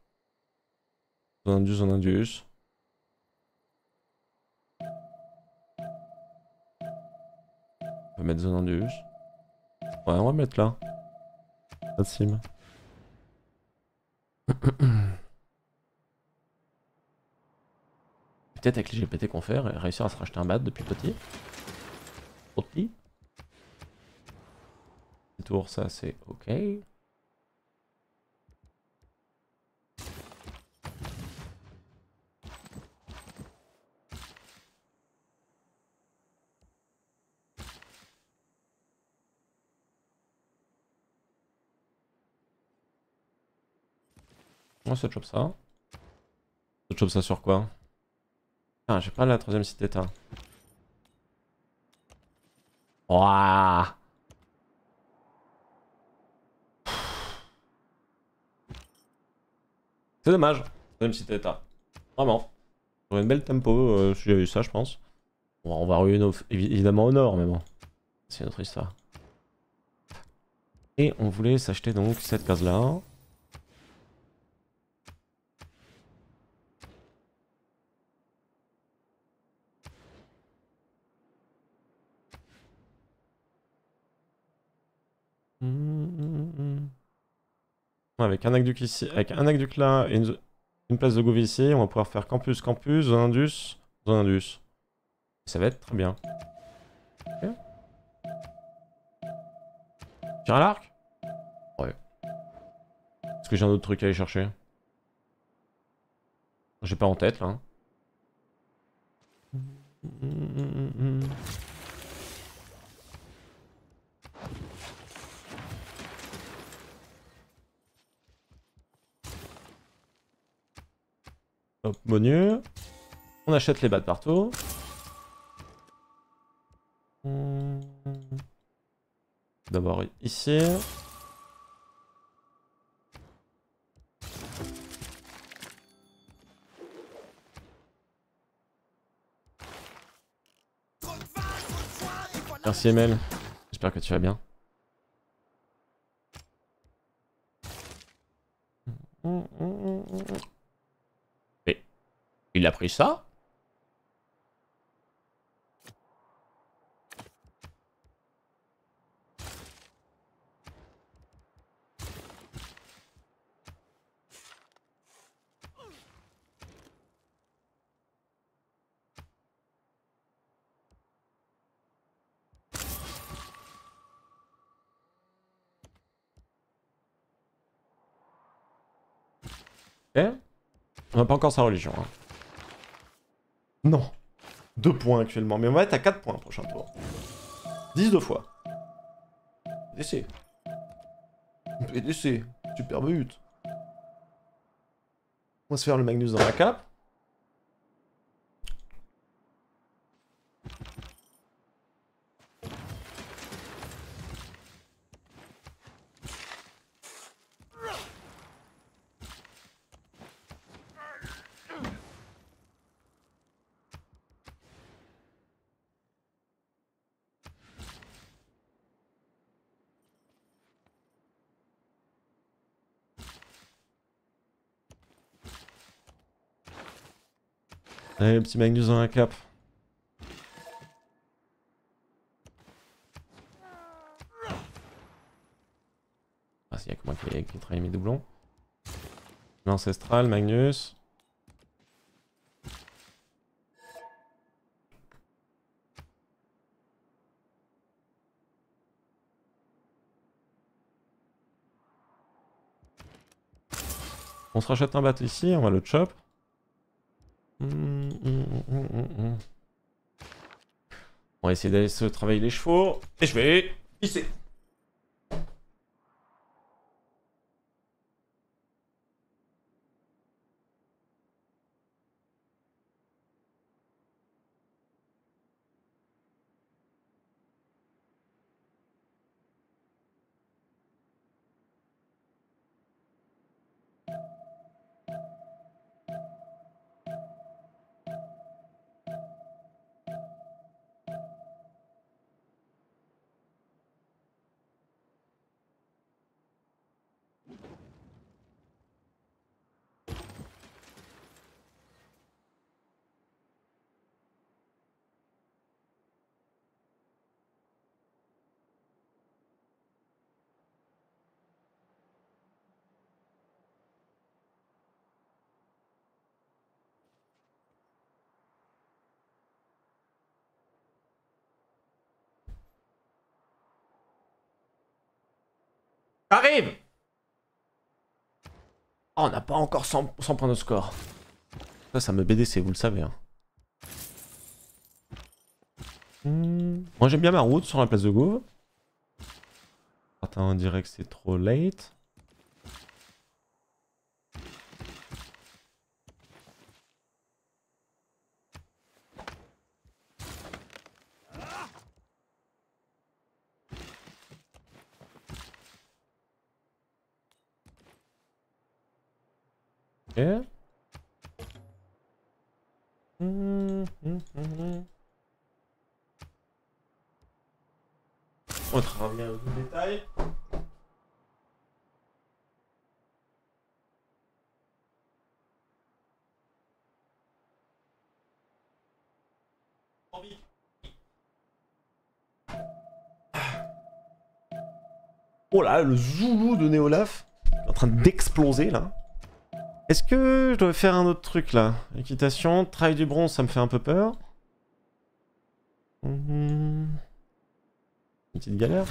Un indus, un indus. On va mettre zone du Ouais, on va mettre là. La sim. Peut-être avec les GPT qu'on fait, réussir à se racheter un bat depuis petit. Petit. Tour, ça c'est ok. On ça chope ça. Ça chope ça sur quoi Ah, j'ai pas la troisième cité, d'état. C'est dommage, même si t'es Vraiment. J'aurais une belle tempo euh, si j'avais eu ça, je pense. on va ruiner évidemment au nord, mais bon. C'est notre histoire. Et on voulait s'acheter donc cette case là. Mmh, mmh, mmh, avec un aqueduc ici, avec un là et une, place de goût ici, on va pouvoir faire campus, campus, zone indus, zone indus. Ça va être très bien. Tiens l'arc Ouais. Est-ce que j'ai un autre truc à aller chercher J'ai pas en tête là. Hein. Hop, menu. On achète les bats partout. Hmm. D'abord ici. Merci Emel, j'espère que tu vas bien. Il a pris ça Eh On n'a pas encore sa religion. Hein. Non. 2 points actuellement, mais on va être à 4 points prochain tour. 10 de fois. PDC. PDC. Superbe but. On va se faire le Magnus dans la cape. Allez, le petit Magnus dans la cape. Ah, s'il y a que moi qui, travaille mes doublons. L'ancestral, Magnus. On se rachète un bateau ici, on va le chop. Hmm. On va essayer d'aller se travailler les chevaux. Et je vais pisser. Ah, on n'a pas encore 100, points de score. Ça, ça me BDC, vous le savez. Hein. Moi, j'aime bien ma route sur la place de Gauve. Certains diraient que c'est trop late. On va travailler dans On travaille détail. Oh là, le zoulou de Néolaf en train d'exploser là. Est-ce que je dois faire un autre truc là Équitation, travail du bronze, ça me fait un peu peur. Mhm. petite galère.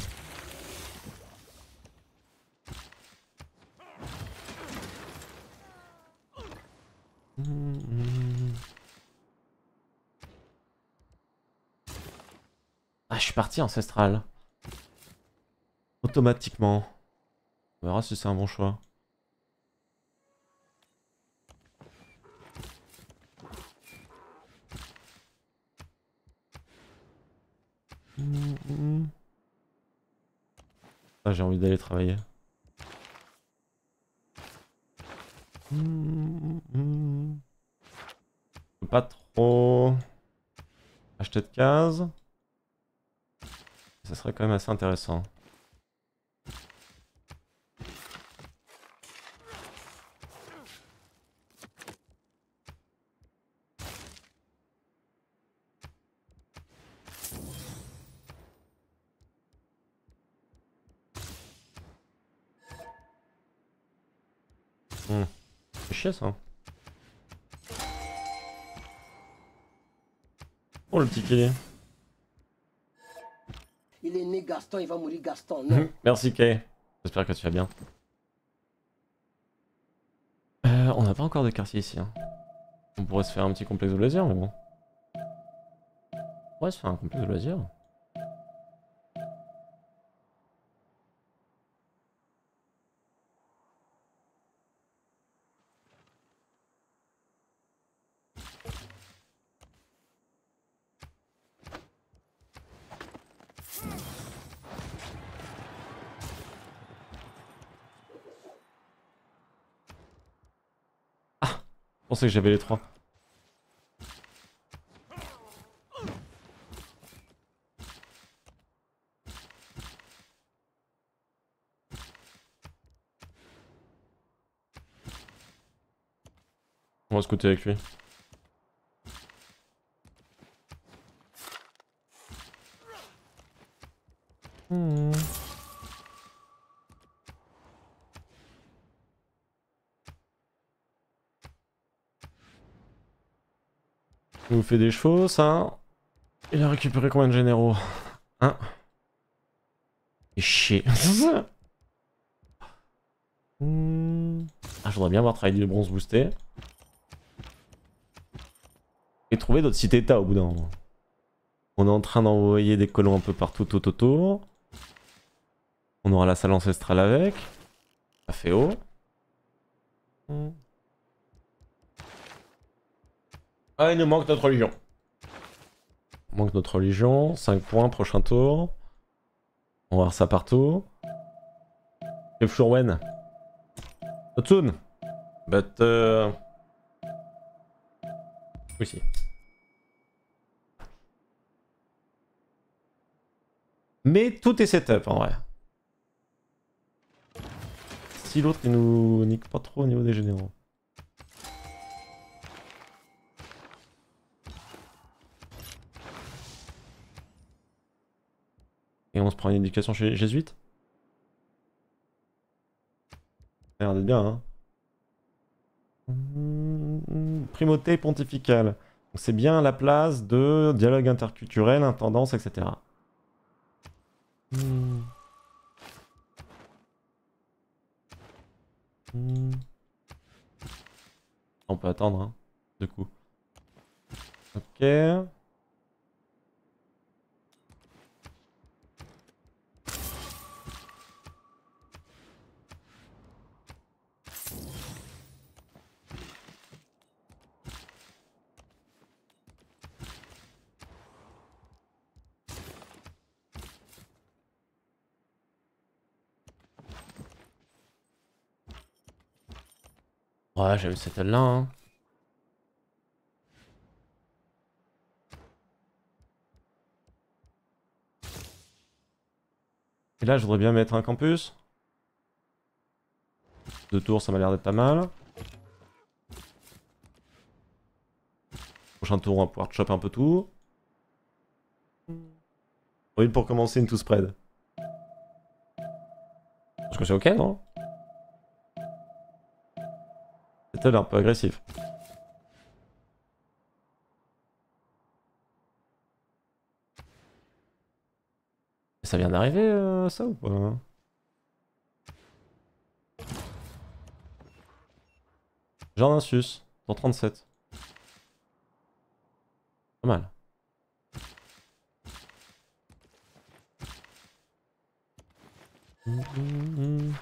Ah, je suis parti ancestral. Automatiquement. On verra si c'est un bon choix. Ah, j'ai envie d'aller travailler. Pas trop acheter de cases. Ça serait quand même assez intéressant. Oh le petit Kelly. Mhm. Merci Kay. J'espère que tu vas bien. Euh, on n'a pas encore de quartier ici. Hein. On pourrait se faire un petit complexe de loisirs, mais bon. On pourrait se faire un complexe de loisirs. pensais que j'avais les trois. On va se coûter avec lui. des chevaux, ça. Il a récupéré combien de généraux Hein Et chier. Ah, j'aimerais bien avoir travaillé de bronze boosté. Et trouver d'autres cités états au bout d'un moment. On est en train d'envoyer des colons un peu partout tout autour. On aura la salle ancestrale avec. Ça fait haut. Hmm. Ah, il nous manque notre religion. Manque notre religion. 5 points, prochain tour. On va voir ça partout. Chef Shurwen. Totsun. But. Euh... Aussi. Mais tout est setup en vrai. Si l'autre il nous nique pas trop au niveau des généraux. on se prend une éducation chez les jésuites bien, hein. Primauté pontificale. C'est bien la place de dialogue interculturel, intendance, etc. On peut attendre, hein, de coup. Ok. Ouais, j'aime cette là hein. Et là, je voudrais bien mettre un campus. Deux tours, ça m'a l'air d'être pas mal. Prochain tour, on va pouvoir choper un peu tout. Oui, pour commencer une two spread. Parce que c'est ok, non Méthode un peu agressive. Ça vient d'arriver euh, ça ou pas J'ai dans 37. Pas mal. Mmh, mmh, mmh.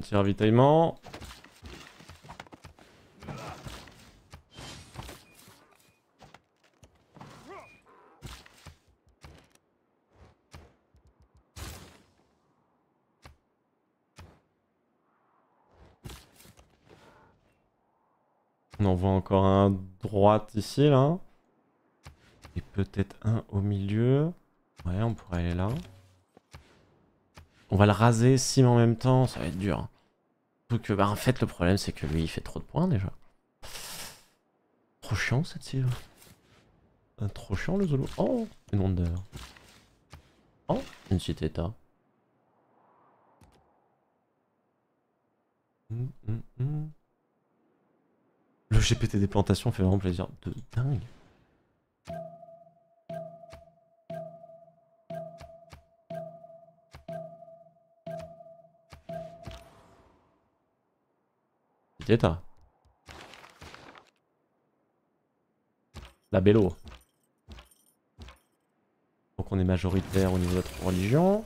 petit ravitaillement. On en voit encore un droite ici là. Et peut-être un au milieu. Ouais, on pourrait aller là. On va le raser, Sim en même temps, ça va être dur. Sauf hein. que, bah, en fait, le problème, c'est que lui, il fait trop de points déjà. Trop chiant cette cible. Euh, trop chiant le Zolo. Oh, une wonder. Oh, une cité hum, hum, hum. Le GPT des plantations fait vraiment plaisir de dingue. La Bello. Donc on est majoritaire au niveau de religion.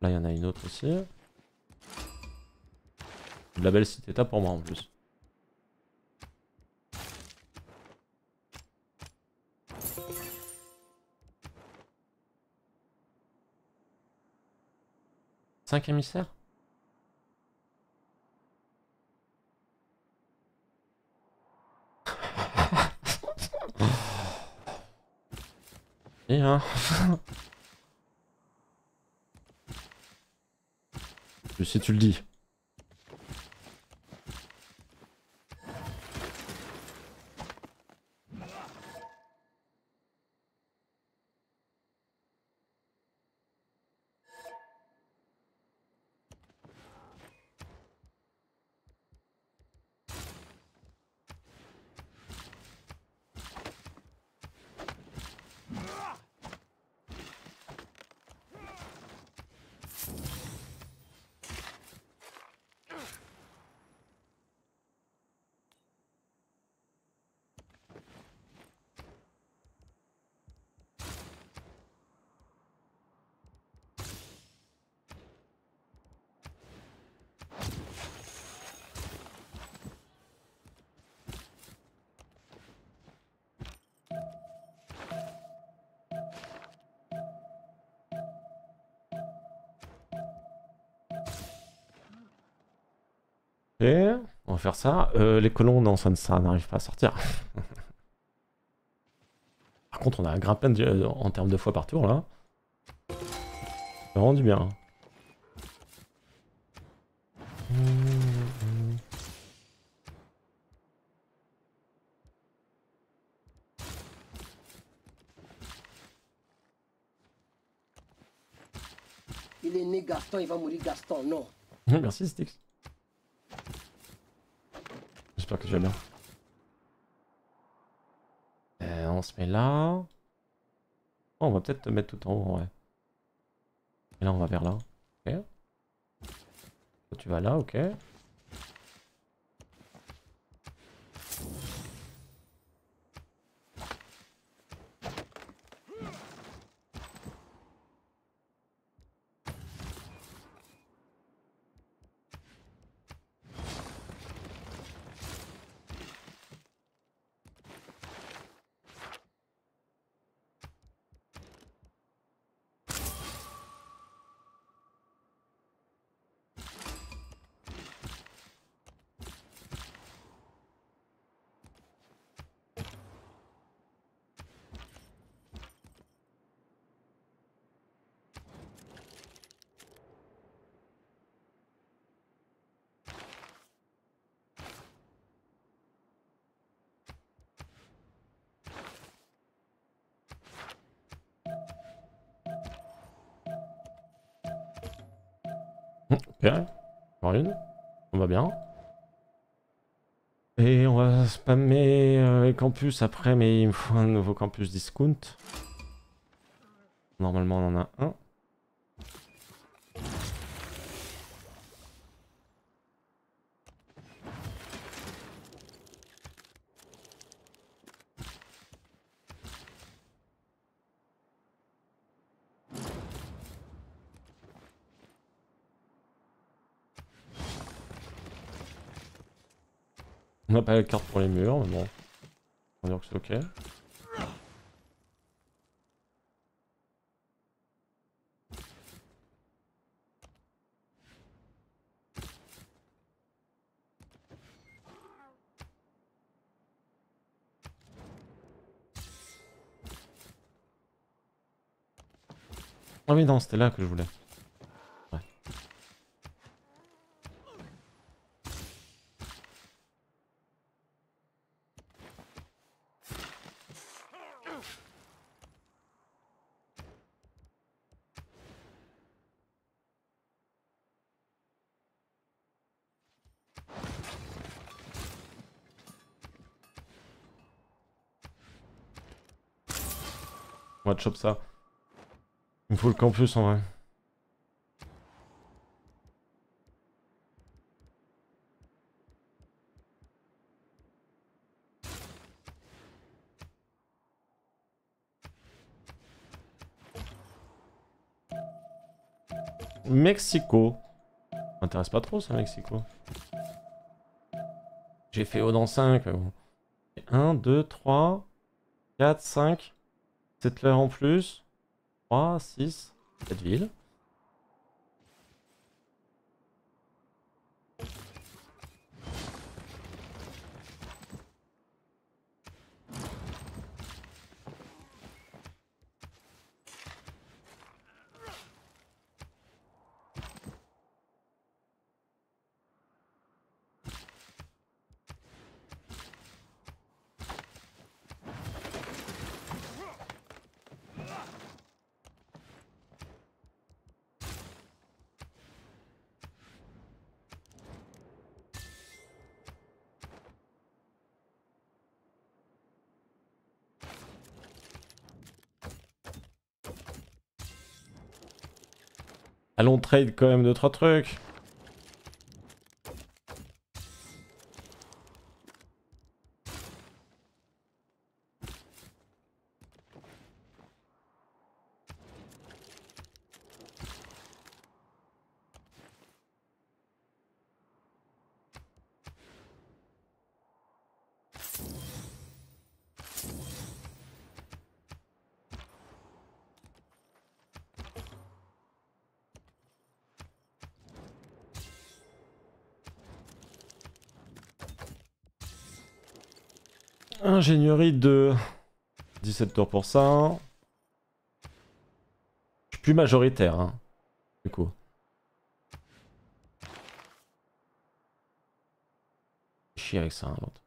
Là, il y en a une autre aussi. La belle cité pour moi en plus. Cinq émissaires Et hein. sais, tu le dis. et on va faire ça. Euh, les colons, non, ça, ça n'arrive pas à sortir. par contre, on a un grappin en termes de fois par tour, là. ça rend du bien. il va mourir Gaston, non. Mhm, merci Stix. J'espère que j'ai bien. Euh, on se met là. Oh, on va peut-être te mettre tout en haut ouais. Et là on va vers là. Ok. tu vas là, ok. campus après, mais il me faut un nouveau campus discount. Normalement, on en a un. On n'a pas la carte pour les murs, mais bon. On va que c'est ok. Ah oui, non, c'était là que je voulais. te ça. Il me faut le campus en vrai. Mexico. M'intéresse pas trop ça, Mexico. J'ai fait haut dans 5. 1, 2, 3, 4, 5. 7 là en plus. 3, 6, 7 villes. Allons trade quand même 2-3 trucs. Ingénierie de 17 tours pour Je suis plus majoritaire, hein, du coup. Chier avec ça, hein, l'autre.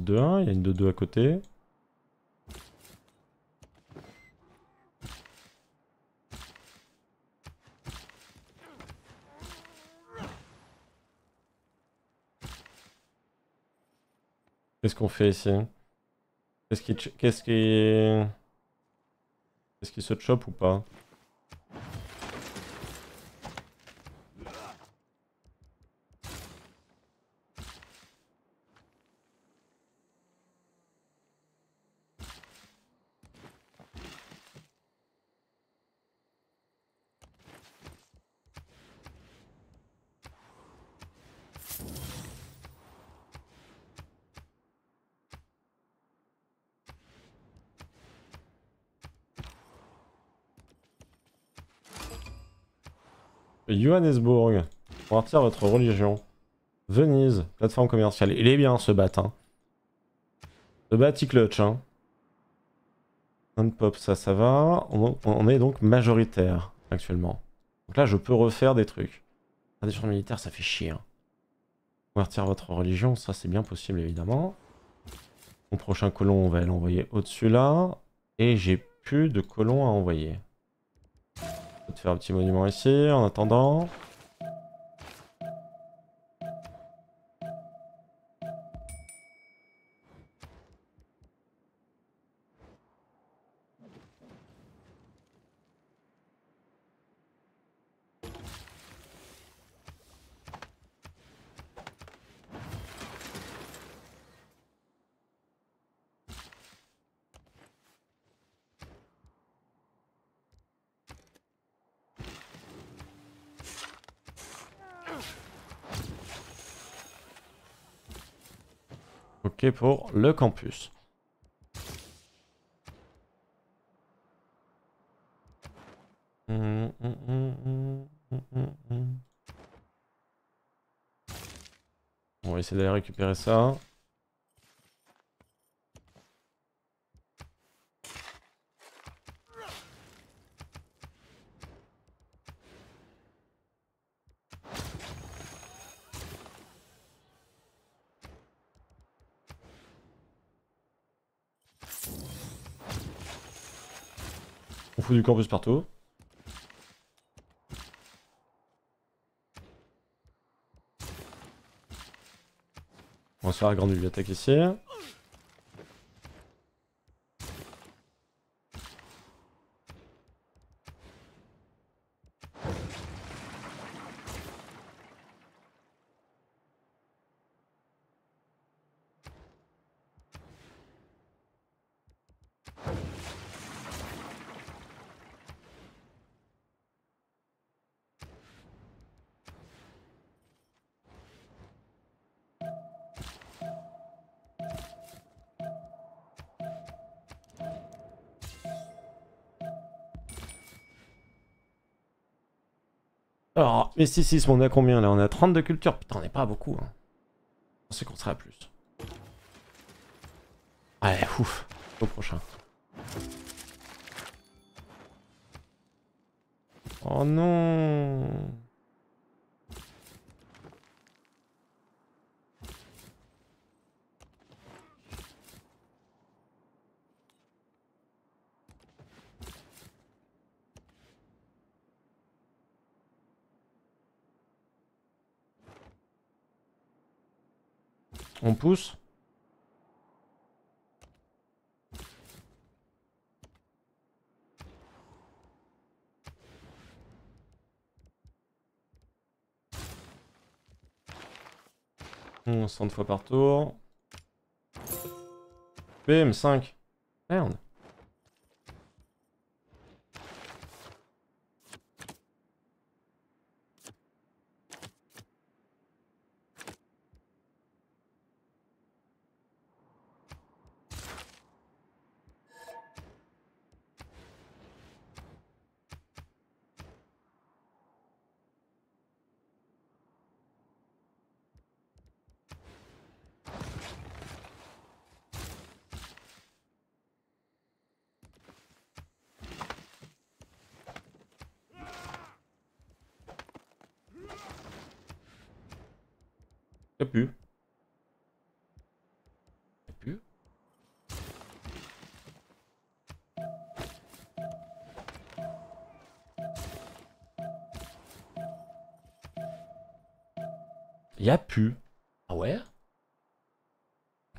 2-1, il y a une 2-2 à côté. Qu'est-ce qu'on fait ici Qu'est-ce qui... Qu'est-ce qui... Qu'est-ce qui se chope ou pas Johannesburg pour partir votre religion. Venise, plateforme commerciale. Il est bien ce bat. Hein. Ce bat, il clutch. Hein. pop, ça, ça va. On, est donc majoritaire actuellement. Donc là, je peux refaire des trucs. Tradition des ça fait chier. Hein. Convertir votre religion, ça c'est bien possible évidemment. Mon prochain colon, on va l'envoyer au-dessus là. Et j'ai plus de colons à envoyer te faire un petit monument ici en attendant. pour le campus. On va essayer d'aller récupérer ça. campus partout. On va se faire la grande bibliothèque ici. Mysticisme, on a combien là On a 32 cultures. Putain, on n'est pas beaucoup. Hein. On sait qu'on sera à plus. Allez, ouf. Au prochain. Oh non pouces. 100 hmm, fois par tour. BM5. Merde.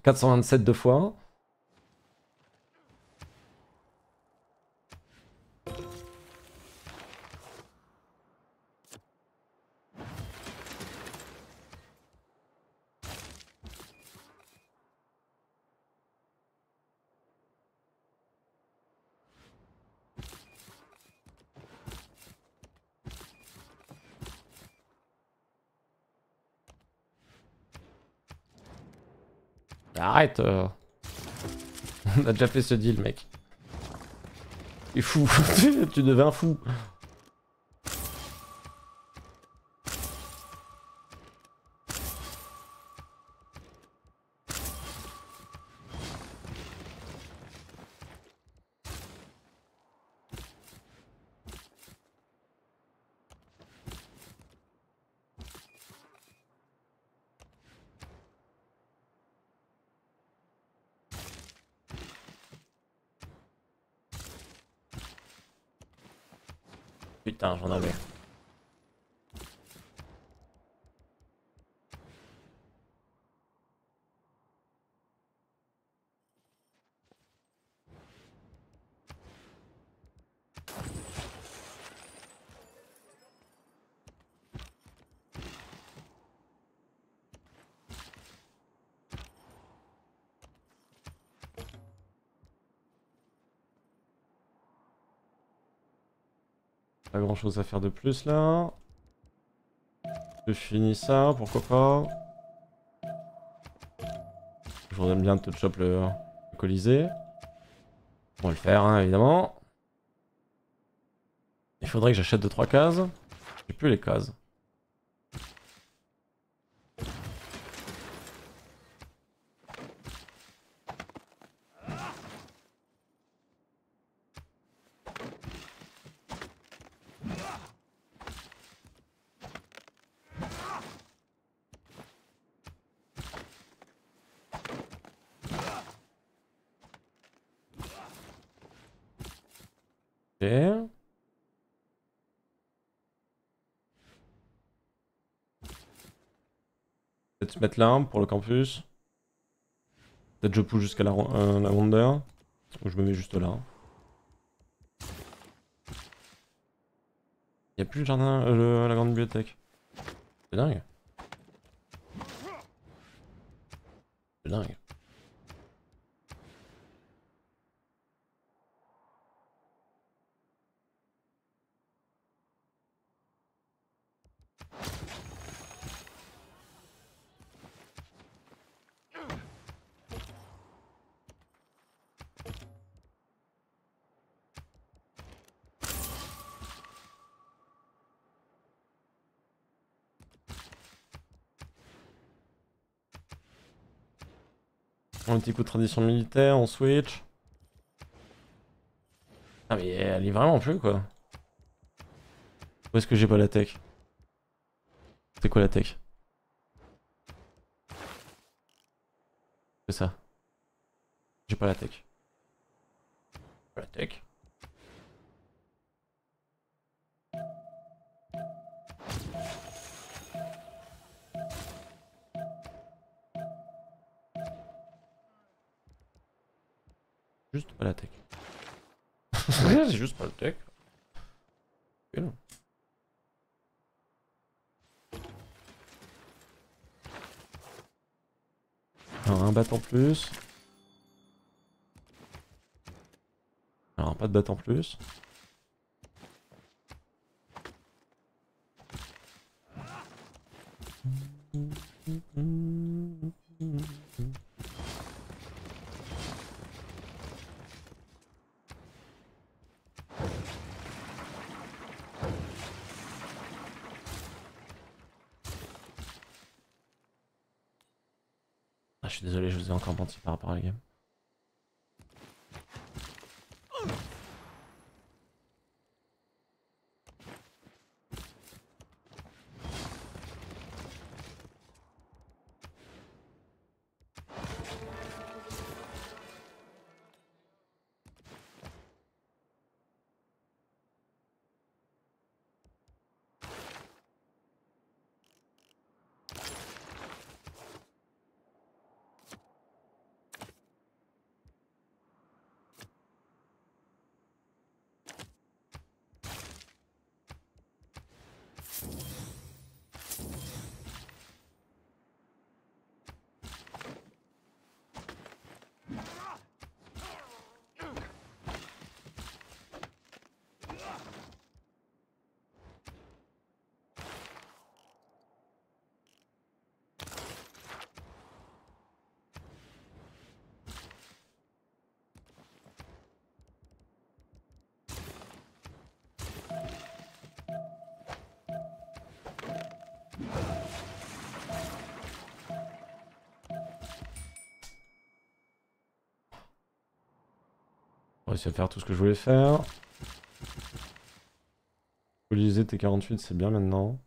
427 de fois. Euh. On a déjà fait ce deal, mec. T'es fou. tu deviens fou. Pas grand chose à faire de plus là. Je finis ça, pourquoi pas. Toujours aime bien tout up le, le colisée. On va le faire hein, évidemment. Il faudrait que j'achète 2-3 cases. J'ai plus les cases. mettre là pour le campus. Peut-être je pousse jusqu'à la, euh, la Wonder. Ou je me mets juste là. Il a plus le jardin, euh, la grande bibliothèque. C'est dingue. C'est dingue. petit coup de tradition militaire, on switch. Ah mais elle est vraiment plus quoi. Où est-ce que j'ai pas la tech C'est quoi la tech C'est ça. J'ai pas la tech. La tech. pas la tech. C'est juste pas le tech. Et non. Alors, un bat en plus. Alors pas de bat en plus. par rapport à la game. réussi à faire tout ce que je voulais faire. Utiliser T48, c'est bien maintenant.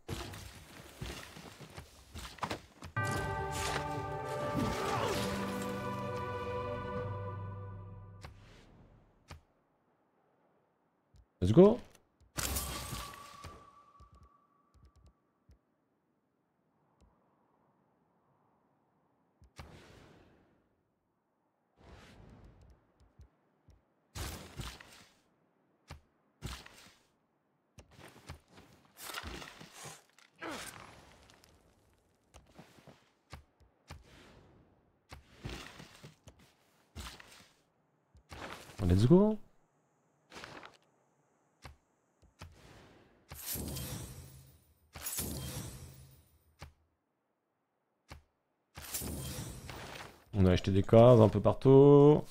un peu partout.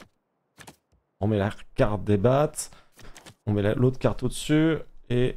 On met la carte des battes. On met l'autre carte au-dessus. Et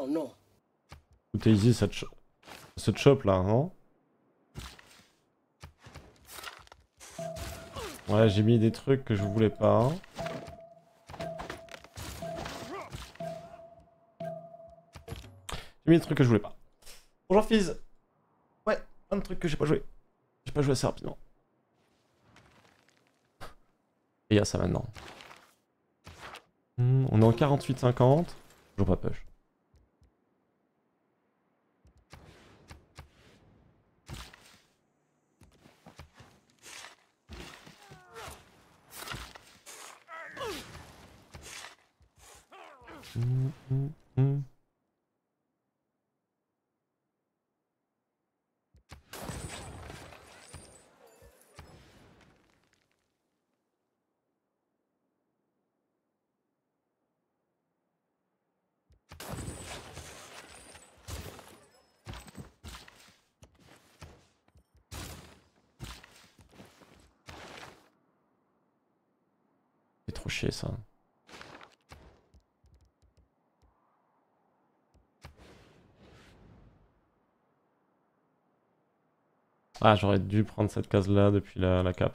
non. Tout easy cette, cette chope là, hein Ouais, j'ai mis des trucs que je voulais pas. Hein. J'ai mis des trucs que je voulais pas. Bonjour Fizz Ouais, un truc que j'ai pas joué. J'ai pas joué assez rapidement. Et il y a ça maintenant. Hmm, on est en 48-50. Toujours pas push. Ah, j'aurais dû prendre cette case là depuis la, la cape.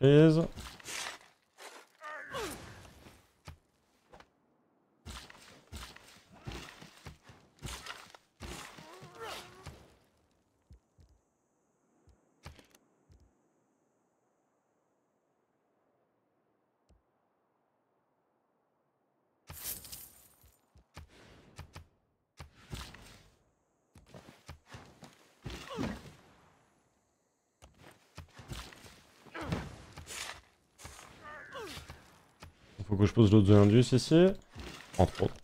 Beleza. pose l'autre de ici. Entre autres.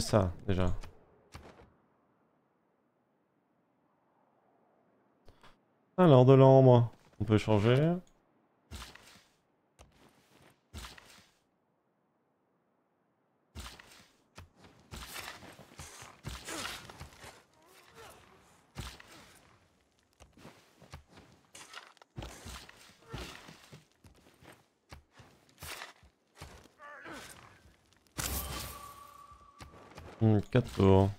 ça déjà. Alors de l'ombre, on peut changer. to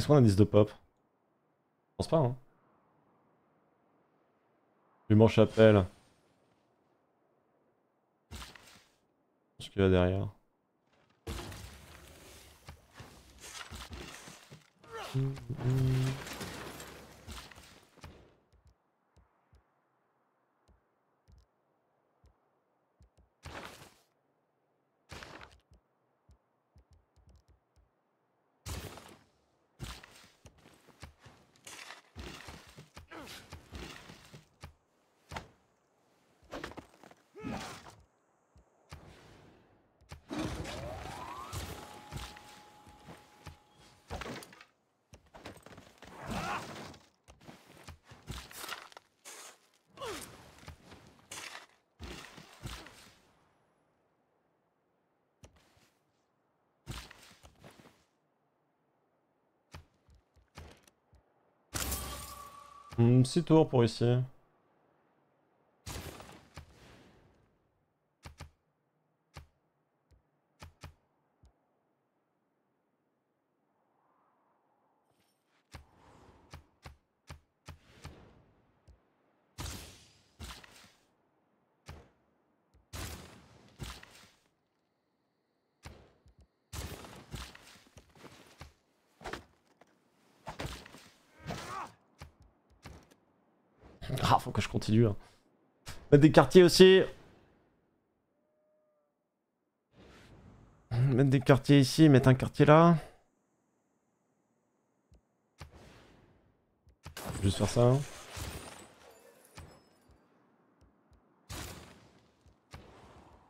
Est-ce qu'on a 10 de pop Je pense pas, hein. Humain chapelle. pense qu'il y a derrière. Mmh, mmh. 6 mm, tours pour essayer. Mettre bah, des quartiers aussi. Mettre des quartiers ici, mettre un quartier là. Juste faire ça.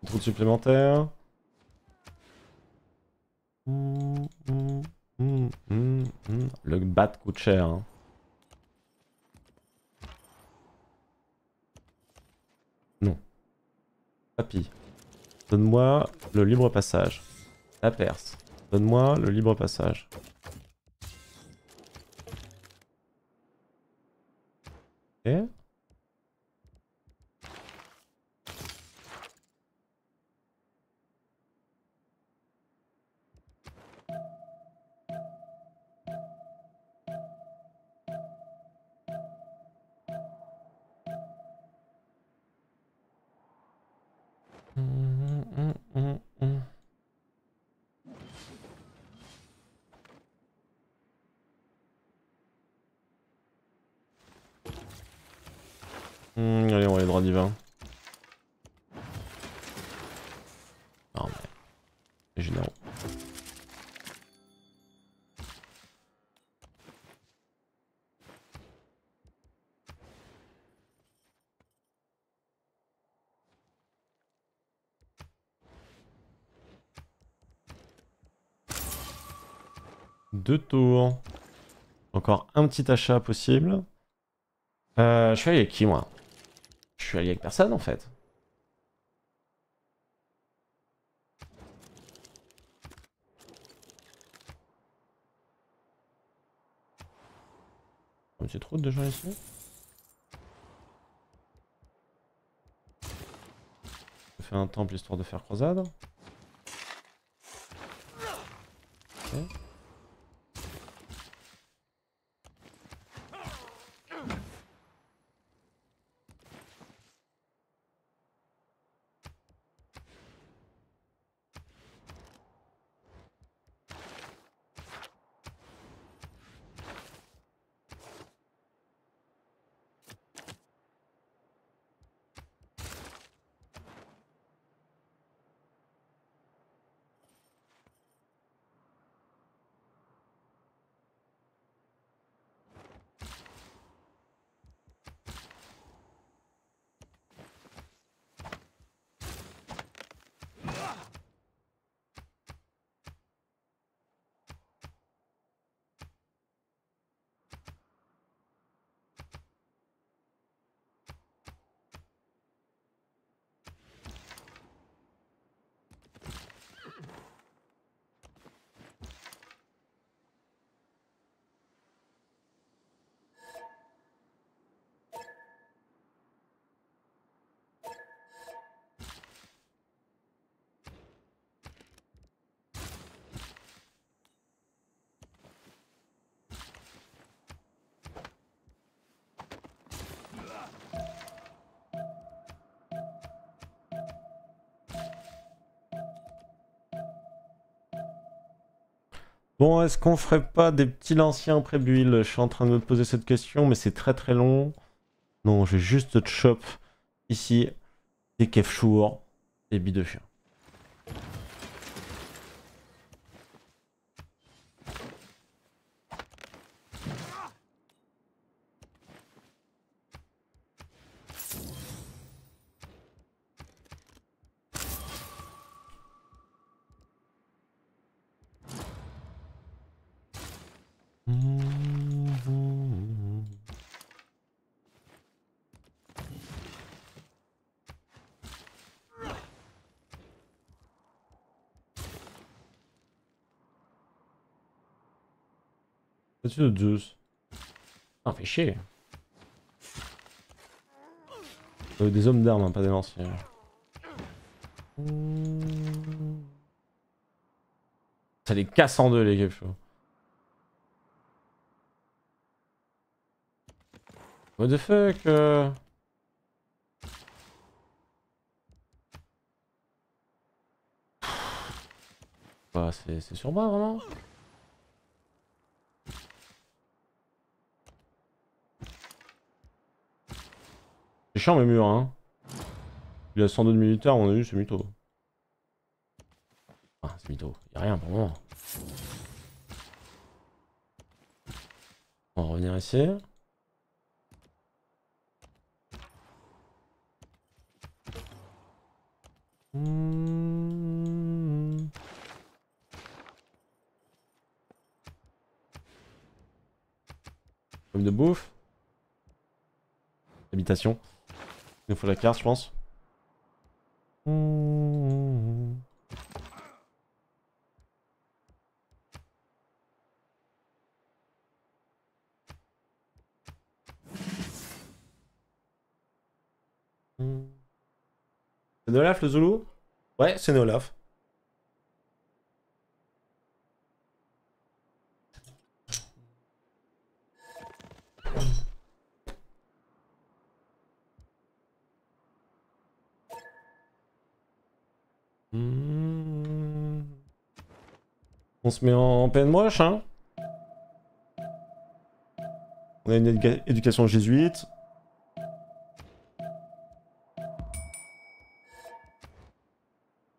Une route supplémentaire. Hum, hum, hum, Le bat coûte cher. Hein. donne-moi le libre passage. La Perse, donne-moi le libre passage. deux tours. Encore un petit achat possible. Euh, je suis allé avec qui, moi Je suis allié avec personne, en fait. trop trop de gens ici Je fais un temple histoire de faire croisade. Bon, est-ce qu'on ferait pas des petits lanciens en prébuile Je suis en train de me poser cette question, mais c'est très très long. Non, j'ai juste de chop ici des kefchours, des billes chien. de Zeus, Ah, fait chier. Euh, des hommes d'armes, hein, pas des lanciers. Ça les casse en deux, les capsules. What the fuck euh... Bah, c'est sur moi, vraiment C'est chiant mes murs, hein. Il a 102 militaires, on a eu, ce mytho. Ah, c'est mytho. a rien pour moi. On va revenir ici. Comme de bouffe. Habitation. Il nous faut la carte, je pense. C'est Nolaf le Zoulou Ouais, c'est Nolaf. On se met en peine moche, On a une éducation jésuite.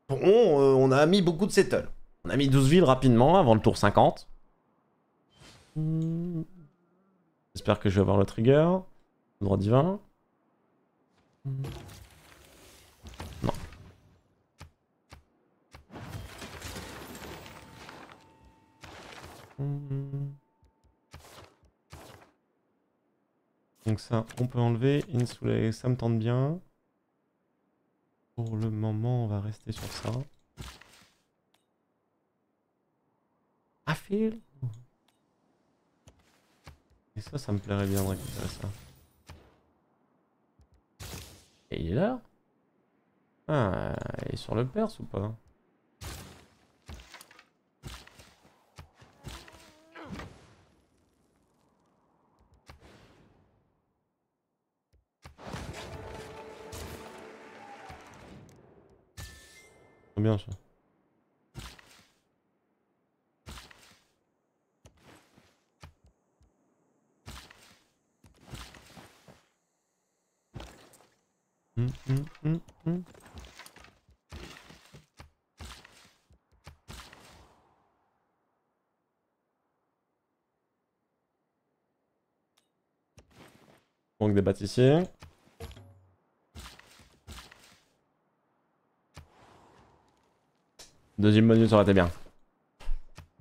Bon, euh, on a mis beaucoup de settle. On a mis 12 villes rapidement avant le tour 50. J'espère que je vais avoir le trigger. Droit divin. Donc ça, on peut enlever. Insulé, ça me tente bien. Pour le moment, on va rester sur ça. Affil ah, Et ça, ça me plairait bien de récupérer ça. Et il est là Ah, il est sur le Perse ou pas bien ça. Mmh, Manque des bâtissiers. Deuxième menu ça aurait été bien.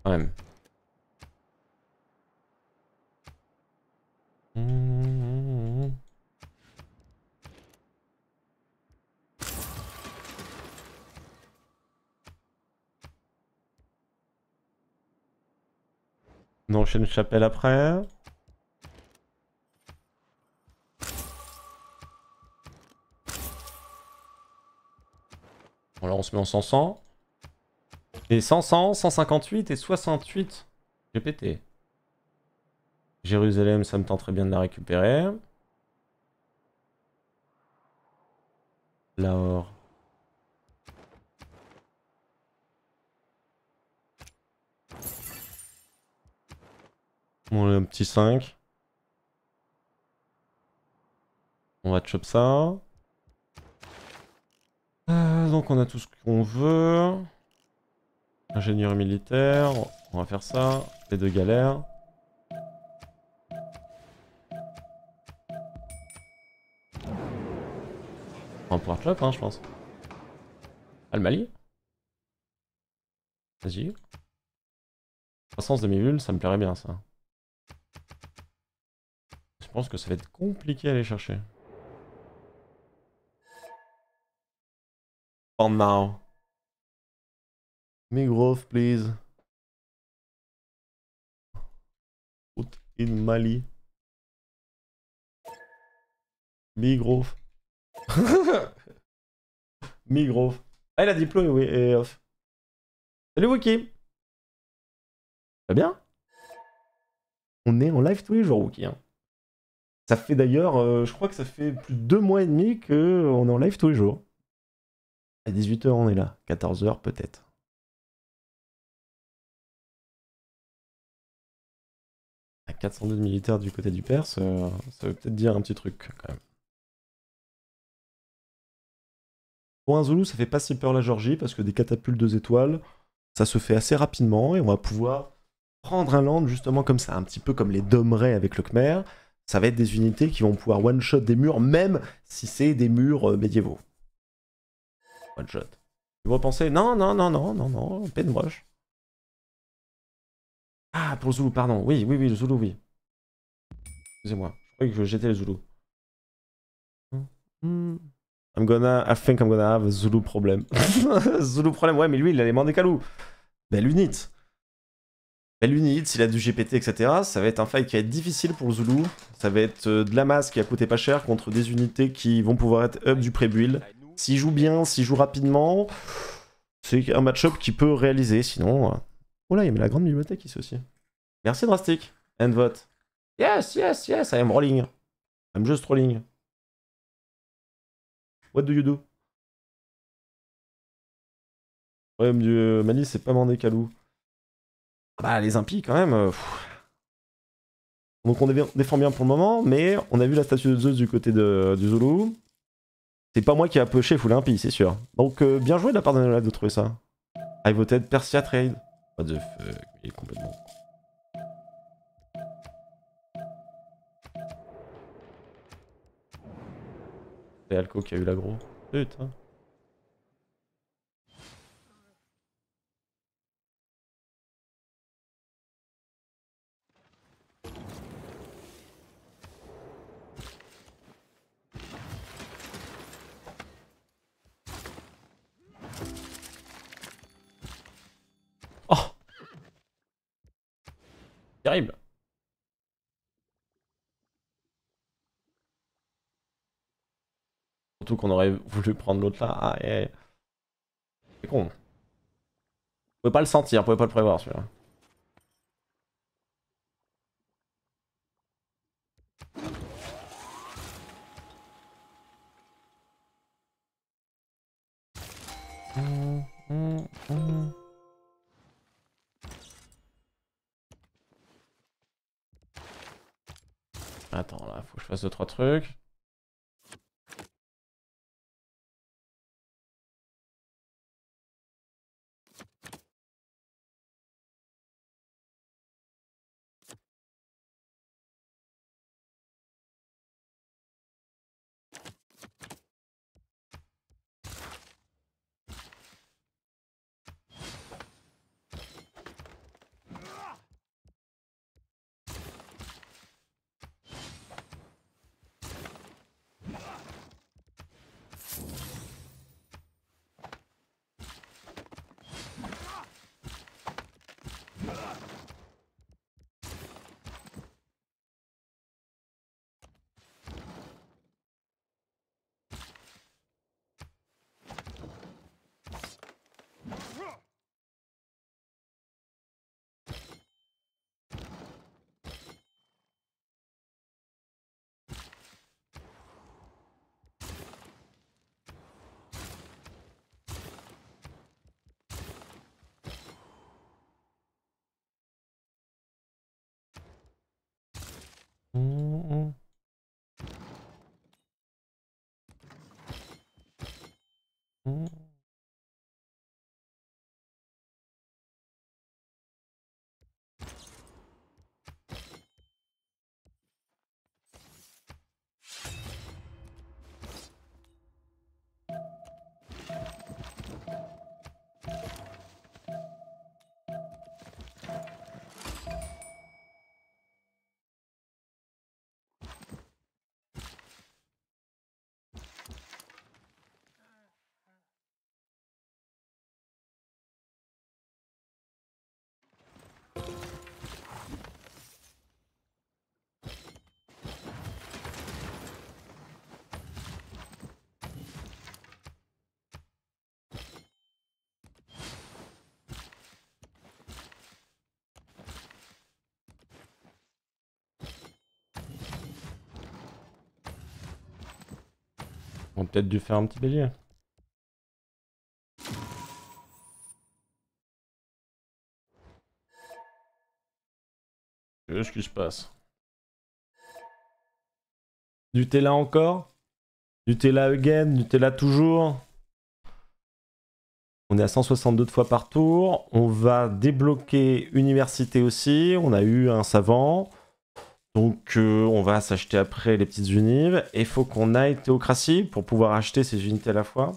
Quand même. On enchaîne chapelle après. Bon là on se met en 100 et 100, 158 et 68 GPT. Jérusalem, ça me très bien de la récupérer. Lahore. Bon, un petit 5. On va chop ça. Euh, donc on a tout ce qu'on veut. Ingénieur militaire, on va faire ça. Les deux galères. On pourra hein, je pense. Almali. Mali Vas-y. Croissance demi ça me plairait bien, ça. Je pense que ça va être compliqué à aller chercher. For oh, now. Migrof please. Put in Mali. Migrof Migrof Elle a diplôme oui, et off. Salut Wookie. bien. On est en live tous les jours, Wookie. Hein. Ça fait d'ailleurs, euh, je crois que ça fait plus de deux mois et demi qu'on euh, est en live tous les jours. À 18h, on est là. 14h, peut-être. 402 militaires du côté du Perse, euh, ça veut peut-être dire un petit truc quand même. Pour un Zoulou, ça fait pas si peur la Georgie parce que des catapultes deux étoiles, ça se fait assez rapidement et on va pouvoir prendre un land justement comme ça, un petit peu comme les Domrés avec le Khmer. Ça va être des unités qui vont pouvoir one-shot des murs, même si c'est des murs euh, médiévaux. One-shot. Vous penser, non, non, non, non, non, non, roche. Ah, pour le pardon. Oui, oui, oui, le Zulu oui. Excusez-moi, je croyais que j'étais le Zulu I'm gonna, I think I'm gonna have a Zulu problem. Zulu problem ouais, mais lui, il a les des Belle unit. Belle unit, s'il a du GPT, etc. Ça va être un fight qui va être difficile pour le Zulu. Ça va être euh, de la masse qui a coûté pas cher contre des unités qui vont pouvoir être up du pré-build. S'il joue bien, s'il joue rapidement, c'est un match-up qui peut réaliser, sinon... Euh, Oh là, il y a la grande bibliothèque ici aussi. Merci Drastic. end vote. Yes, yes, yes, I am rolling. I'm just rolling. What do you do? Ouais, Dieu, Mali, c'est pas Mandé Calou. Ah bah, les impies, quand même. Euh, Donc, on défend bien pour le moment, mais on a vu la statue de Zeus du côté de, du Zulu. C'est pas moi qui a fou les impie, c'est sûr. Donc, euh, bien joué de la part de de trouver ça. I voted Persia Trade de feu Il est complètement... C'est Alco qui a eu l'agro. Putain. Terrible. Surtout qu'on aurait voulu prendre l'autre là. Ah, et... C'est con. On pouvait pas le sentir, on pouvait pas le prévoir celui-là. The trois trucs. Mm -mm. Mm On peut-être dû faire un petit bélier. Qu'est-ce qui se passe Du là encore Du là again, Du là toujours on est à 162 fois par tour. On va débloquer université aussi. On a eu un savant. Donc euh, on va s'acheter après les petites unives et faut qu'on aille théocratie pour pouvoir acheter ces unités à la fois.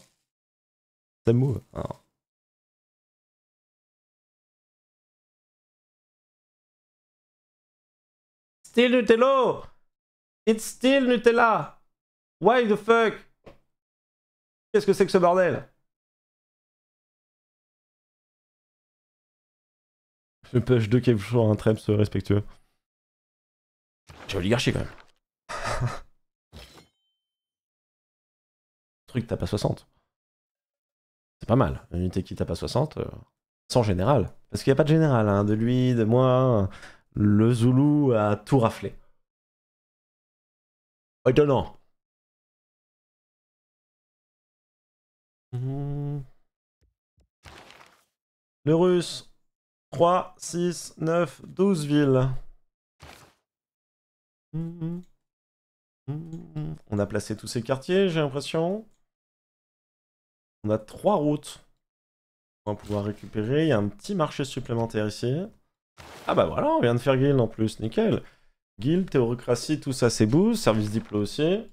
Ça move. Still Nutella! It's still Nutella! Why the fuck? Qu'est-ce que c'est que ce bordel? Je pêche deux quelque chose, un tremps respectueux. C'est quand même. truc tape à 60. C'est pas mal. Une unité qui tape à 60, sans général. Parce qu'il n'y a pas de général, hein, de lui, de moi. Le Zoulou a tout raflé. Étonnant. Le russe. 3, 6, 9, 12 villes. On a placé tous ces quartiers, j'ai l'impression. On a trois routes. On va pouvoir récupérer. Il y a un petit marché supplémentaire ici. Ah bah voilà, on vient de faire guild en plus. Nickel. Guild, théorocratie, tout ça c'est beau. Service diplo aussi.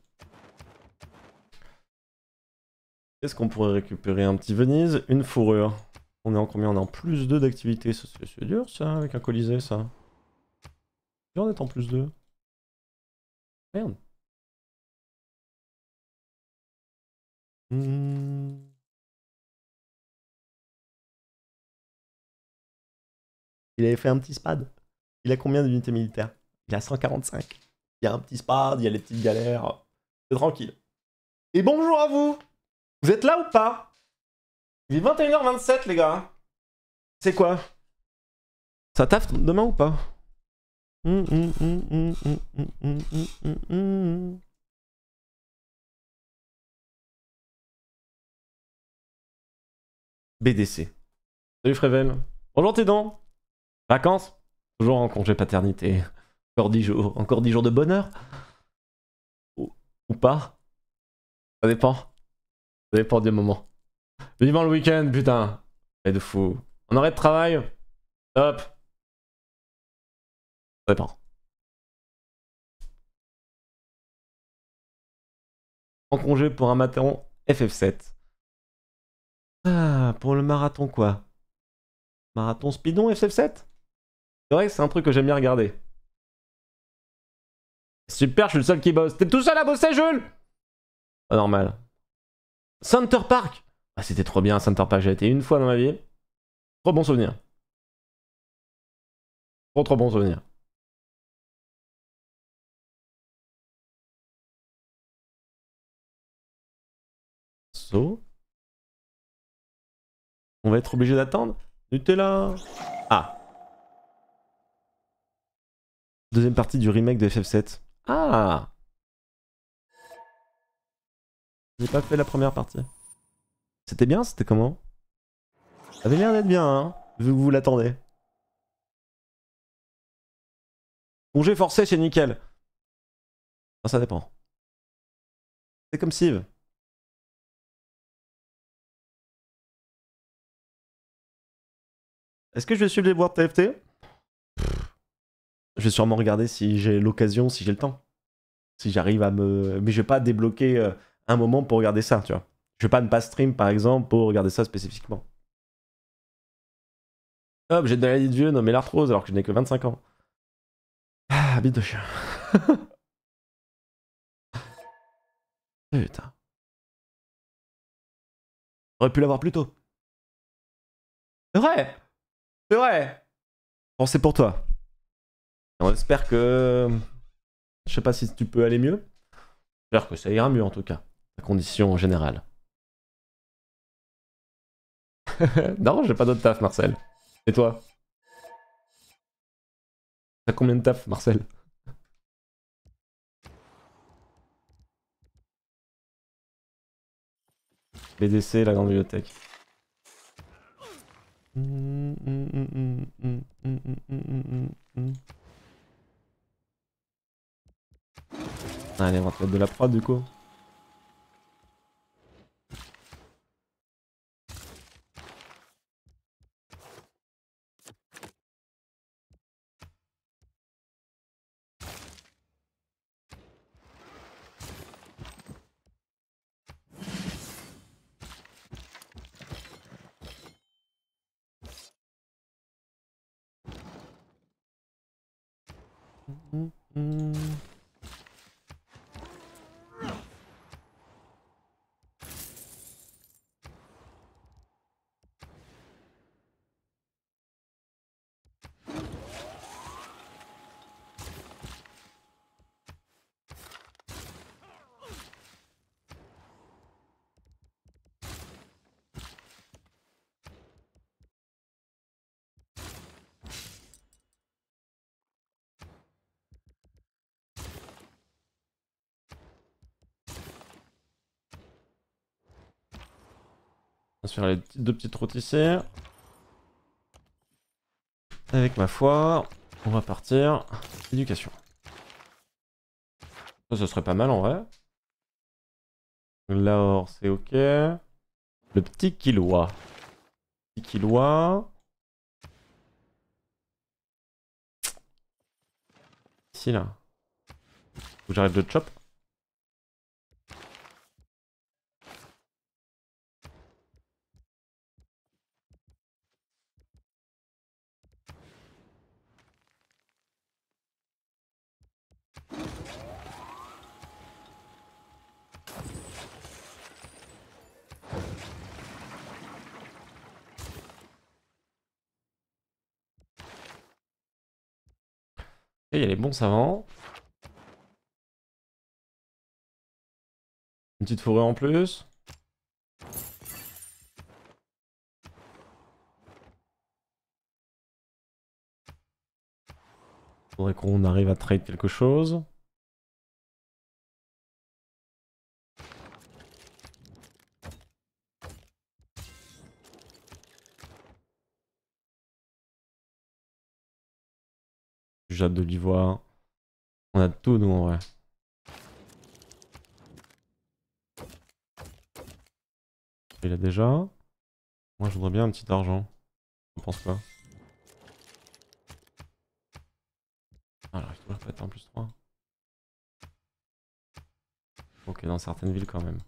Qu'est-ce qu'on pourrait récupérer Un petit Venise, une fourrure. On est en combien On est en plus 2 d'activité. C'est dur ça, avec un colisée ça. on est en plus 2. Hmm. Il avait fait un petit spad. Il a combien d'unités militaires Il a 145. Il y a un petit spad, il y a les petites galères. C'est tranquille. Et bonjour à vous Vous êtes là ou pas Il est 21h27 les gars. C'est quoi Ça taffe demain ou pas BDC. Salut Frével. Bonjour tes Vacances Toujours en congé paternité. Encore 10 jours. Encore 10 jours de bonheur Ou, pas Ça dépend. Ça dépend des moments. Vivant le week-end, putain. et de fou. On arrêt de travail Hop. En congé pour un marathon FF7. Ah, pour le marathon quoi Marathon Speedon FF7 C'est vrai que c'est un truc que j'aime bien regarder. Super, je suis le seul qui bosse. T'es tout seul à bosser, Jules Pas normal. Center Park Ah, c'était trop bien, Center Park. J'ai été une fois dans ma vie. Trop bon souvenir. Trop trop bon souvenir. On va être obligé d'attendre Nutella Ah Deuxième partie du remake de FF7. Ah J'ai pas fait la première partie. C'était bien C'était comment Ça avait l'air d'être bien, hein Vu que vous l'attendez. Congé forcé, c'est nickel. Ah, ça dépend. C'est comme Steve. Est-ce que je vais suivre les boards TFT Je vais sûrement regarder si j'ai l'occasion, si j'ai le temps. Si j'arrive à me. Mais je vais pas débloquer euh, un moment pour regarder ça, tu vois. Je vais pas ne pas stream, par exemple, pour regarder ça spécifiquement. Hop, j'ai de la vieux nommé l'arthrose alors que je n'ai que 25 ans. Ah, bite de chien. Putain. J'aurais pu l'avoir plus tôt. C'est vrai c'est vrai. Bon, c'est pour toi. On espère que. Je sais pas si tu peux aller mieux. J'espère que ça ira mieux en tout cas. La condition générale. non, j'ai pas d'autre taf, Marcel. Et toi T'as combien de taf, Marcel BDC, la grande bibliothèque. Allez, on va de la prod du coup. se les deux petites ici Avec ma foi, on va partir. Éducation. Ça, ce serait pas mal en vrai. Là, c'est ok. Le petit kilo, Petit kilois Ici, là. Faut que j'arrive de chop. Et il y a les bons savants. Une petite forêt en plus. Faudrait qu'on arrive à trade quelque chose. jade de l'ivoire. On a tout, nous, en vrai. Il a déjà. Moi, je voudrais bien un petit argent. Je pense pas. Alors, il faut peut être en plus 3. Ok, dans certaines villes quand même.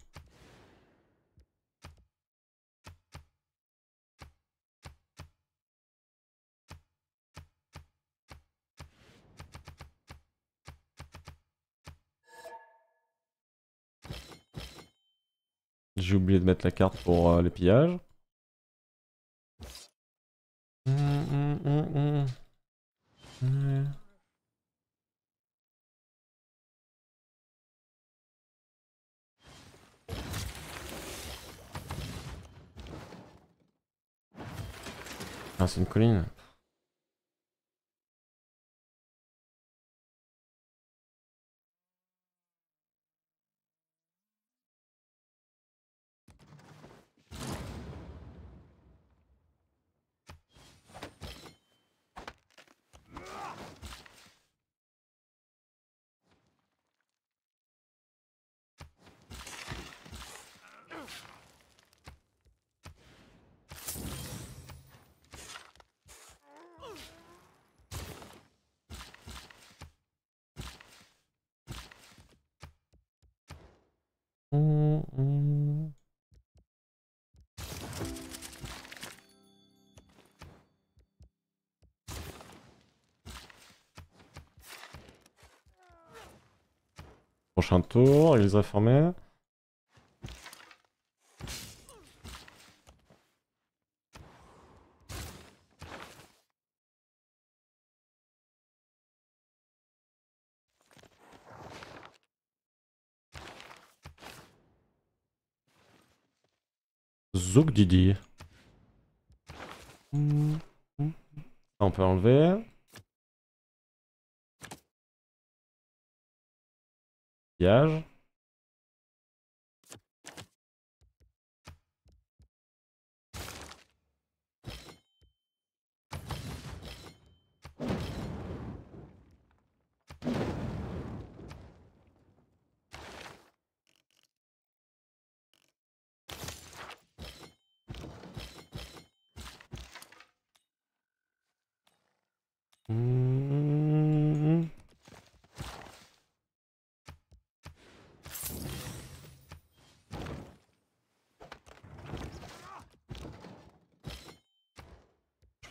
J'ai oublié de mettre la carte pour euh, les pillages. Ah, c'est une colline. Prochain tour, il les a formés. Zouk Didi. On peut enlever. Pillage.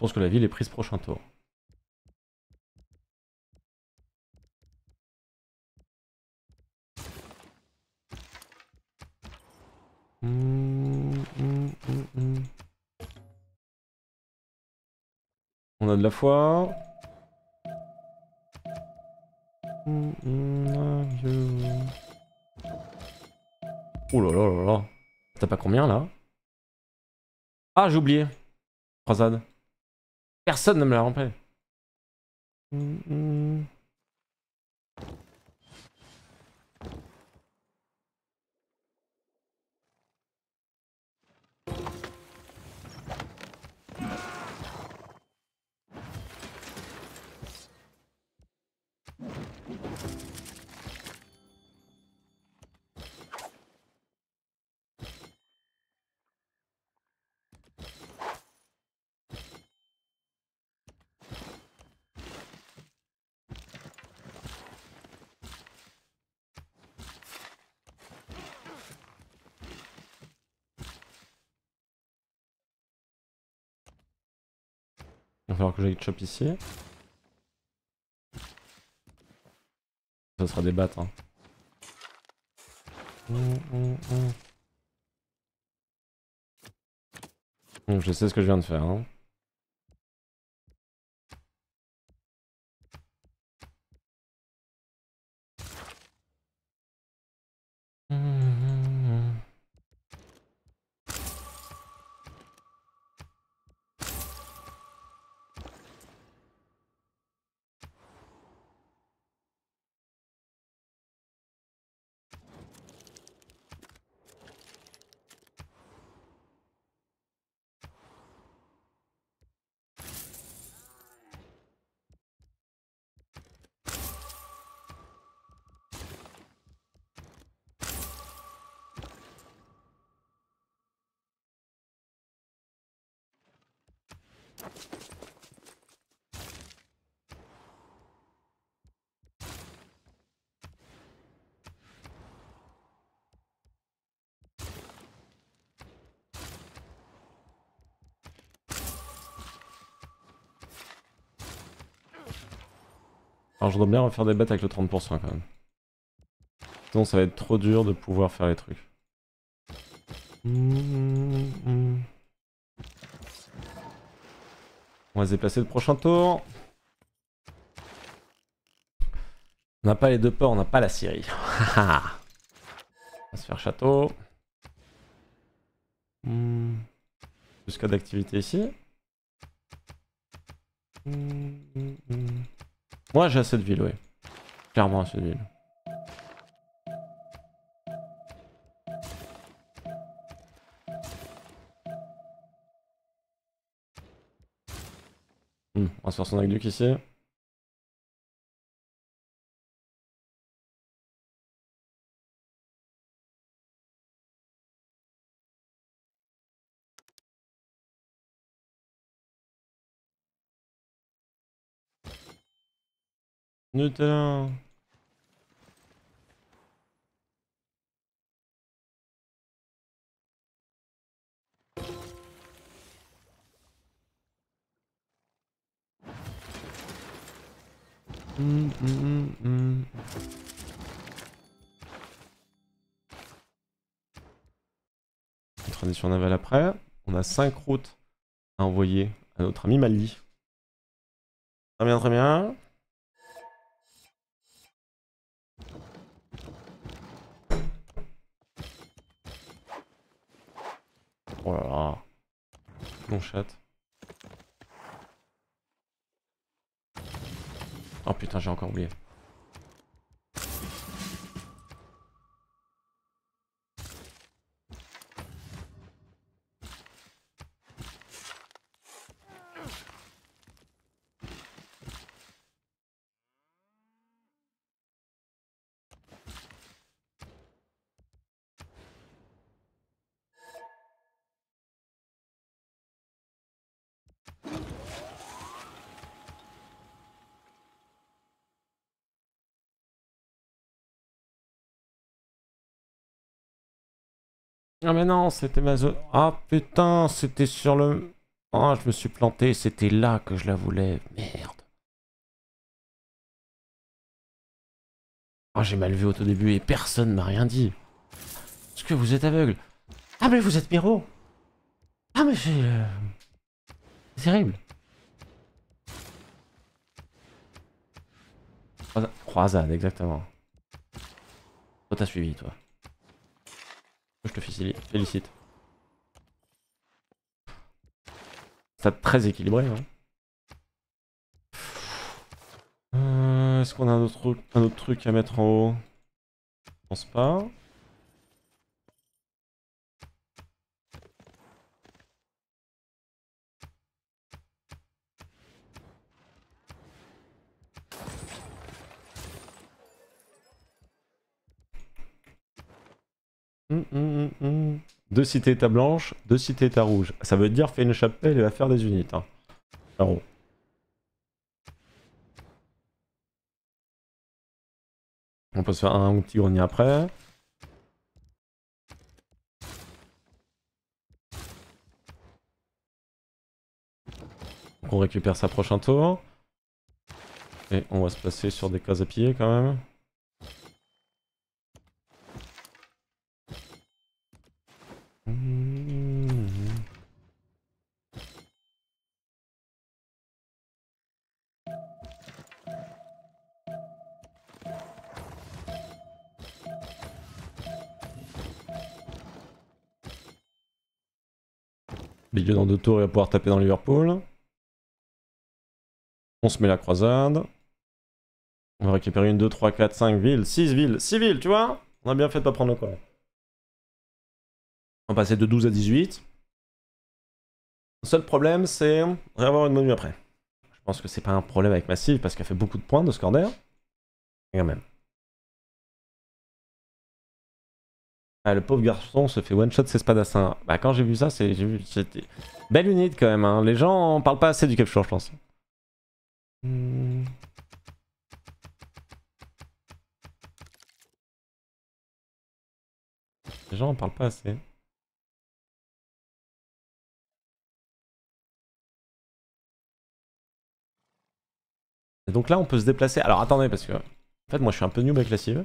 pense que la ville est prise prochain tour. On a de la foi. Oh là là là T'as pas combien là Ah, j'ai oublié. Croisade. Personne ne me l'a rempli. que j'aille chop ici. Ça sera des battes. Hein. Hum, hum, hum. Je sais ce que je viens de faire. Hein. je dois bien refaire des bêtes avec le 30% quand même. Sinon ça va être trop dur de pouvoir faire les trucs. On va se déplacer le prochain tour. On n'a pas les deux ports, on n'a pas la Syrie. on va se faire château. Jusqu'à d'activité ici. Moi j'ai assez de ville, oui. Clairement assez de ville. Hmm, on va se faire son aqueduc ici. Nutella. Tradition navale après. On a cinq routes à envoyer à notre ami Mali. Très bien, très bien. Oh là là. Mon chat. Oh putain, j'ai encore oublié. Ah mais non, c'était ma zone... Ah putain, c'était sur le... Ah, je me suis planté, c'était là que je la voulais. Merde. Ah, j'ai mal vu au tout début et personne m'a rien dit. Est-ce que vous êtes aveugle Ah mais vous êtes Miro Ah mais euh, c'est C'est terrible. Croisade, exactement. Toi t'as suivi, toi. Je te félicite. C'est très équilibré. Hein. Euh, est-ce qu'on a un autre, un autre truc à mettre en haut Je pense pas. Mm, mm, mm, deux cités état blanche, deux cités ta rouge. Ça veut dire faire une chapelle et va faire des unités. Hein. On peut se faire un petit grenier après. on récupère sa prochain tour. Et on va se placer sur des cases à pied quand même. Mmh. Milieu dans deux tours, il va pouvoir taper dans Liverpool. On se met la croisade. On va récupérer une, deux, trois, quatre, cinq villes, Six villes, six villes, tu vois On a bien fait de pas prendre le coin passé de 12 à 18. Le seul problème, c'est avoir une menu après. Je pense que c'est pas un problème avec Massive parce qu'elle fait beaucoup de points de scorner. Et quand même. Ah, le pauvre garçon se fait one shot ses spadassins. Bah quand j'ai vu ça, c'était belle unité quand même. Hein. Les gens en parlent pas assez du capture, je pense. Hmm. Les gens en parlent pas assez. Et donc là, on peut se déplacer. Alors attendez, parce que. En fait, moi, je suis un peu noob avec la cible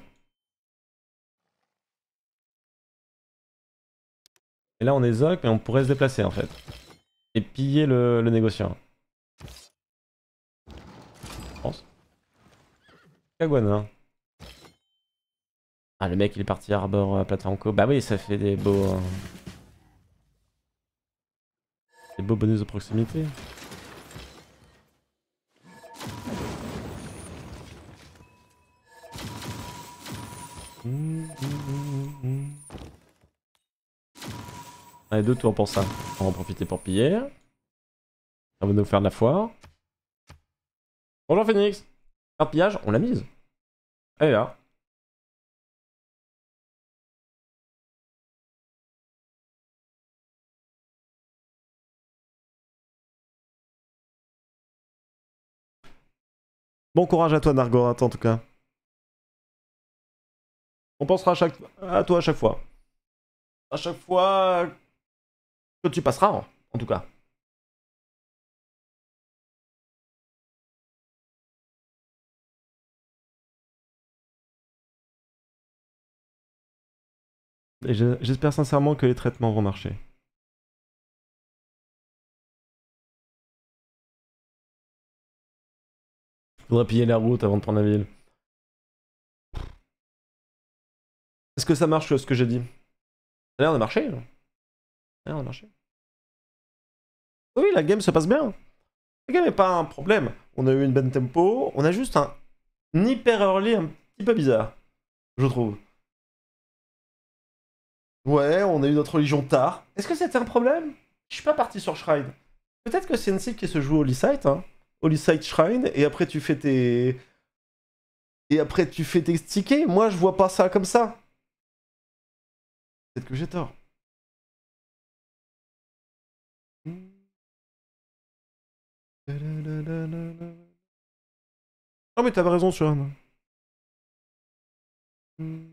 Et là, on est Zoc, mais on pourrait se déplacer en fait. Et piller le, négociant. Je pense. Ah, le mec, il est parti à Arbor euh, co, Bah oui, ça fait des beaux. Euh, des beaux bonus de proximité. Allez, deux tours pour ça. On va en profiter pour piller. On va nous faire de la foire. Bonjour Phoenix Un pillage, on l'a mise. Elle là. Bon courage à toi Nargorat en tout cas. On pensera à, toi à chaque fois. À chaque fois que tu passeras, hein, en, tout cas. j'espère sincèrement que les traitements vont marcher. Faudrait piller la route avant de prendre la ville. Est-ce que ça marche ce que j'ai dit Ça eh, a l'air de marcher. Eh, ça a l'air de marcher. Oui, la game se passe bien. La game n'est pas un problème. On a eu une bonne tempo. On a juste un, hyper early un petit peu bizarre, je trouve. Ouais, on a eu notre religion tard. Est-ce que c'était un problème Je suis pas parti sur Shrine. Peut-être que c'est une cible qui se joue au Lysite, hein. Holy Shrine, et après tu fais tes. Et après tu fais tes tickets. Moi je vois pas ça comme ça. Peut-être que j'ai tort. Non hmm. ah, mais t'avais raison Sean. Hmm.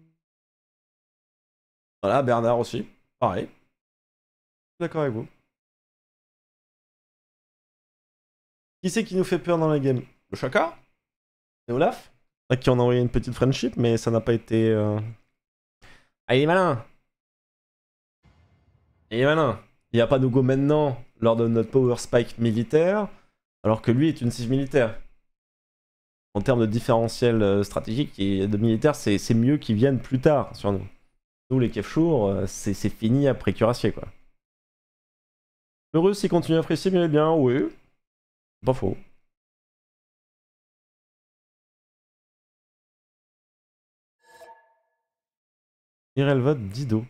Voilà, Bernard aussi. Pareil. D'accord avec vous. Qui c'est qui nous fait peur dans la game Le Chaka Et Olaf À qui on a envoyé une petite friendship, mais ça n'a pas été... Euh... Ah, il malin et malin, il n'y a pas go maintenant lors de notre power spike militaire, alors que lui est une cible militaire. En termes de différentiel euh, stratégique et de militaire, c'est mieux qu'ils viennent plus tard sur nous. Nous, les Kefchour, euh, c'est fini après Curacier quoi. Heureux s'il continue à apprécier bien et bien, oui. Pas faux. Irelva Dido.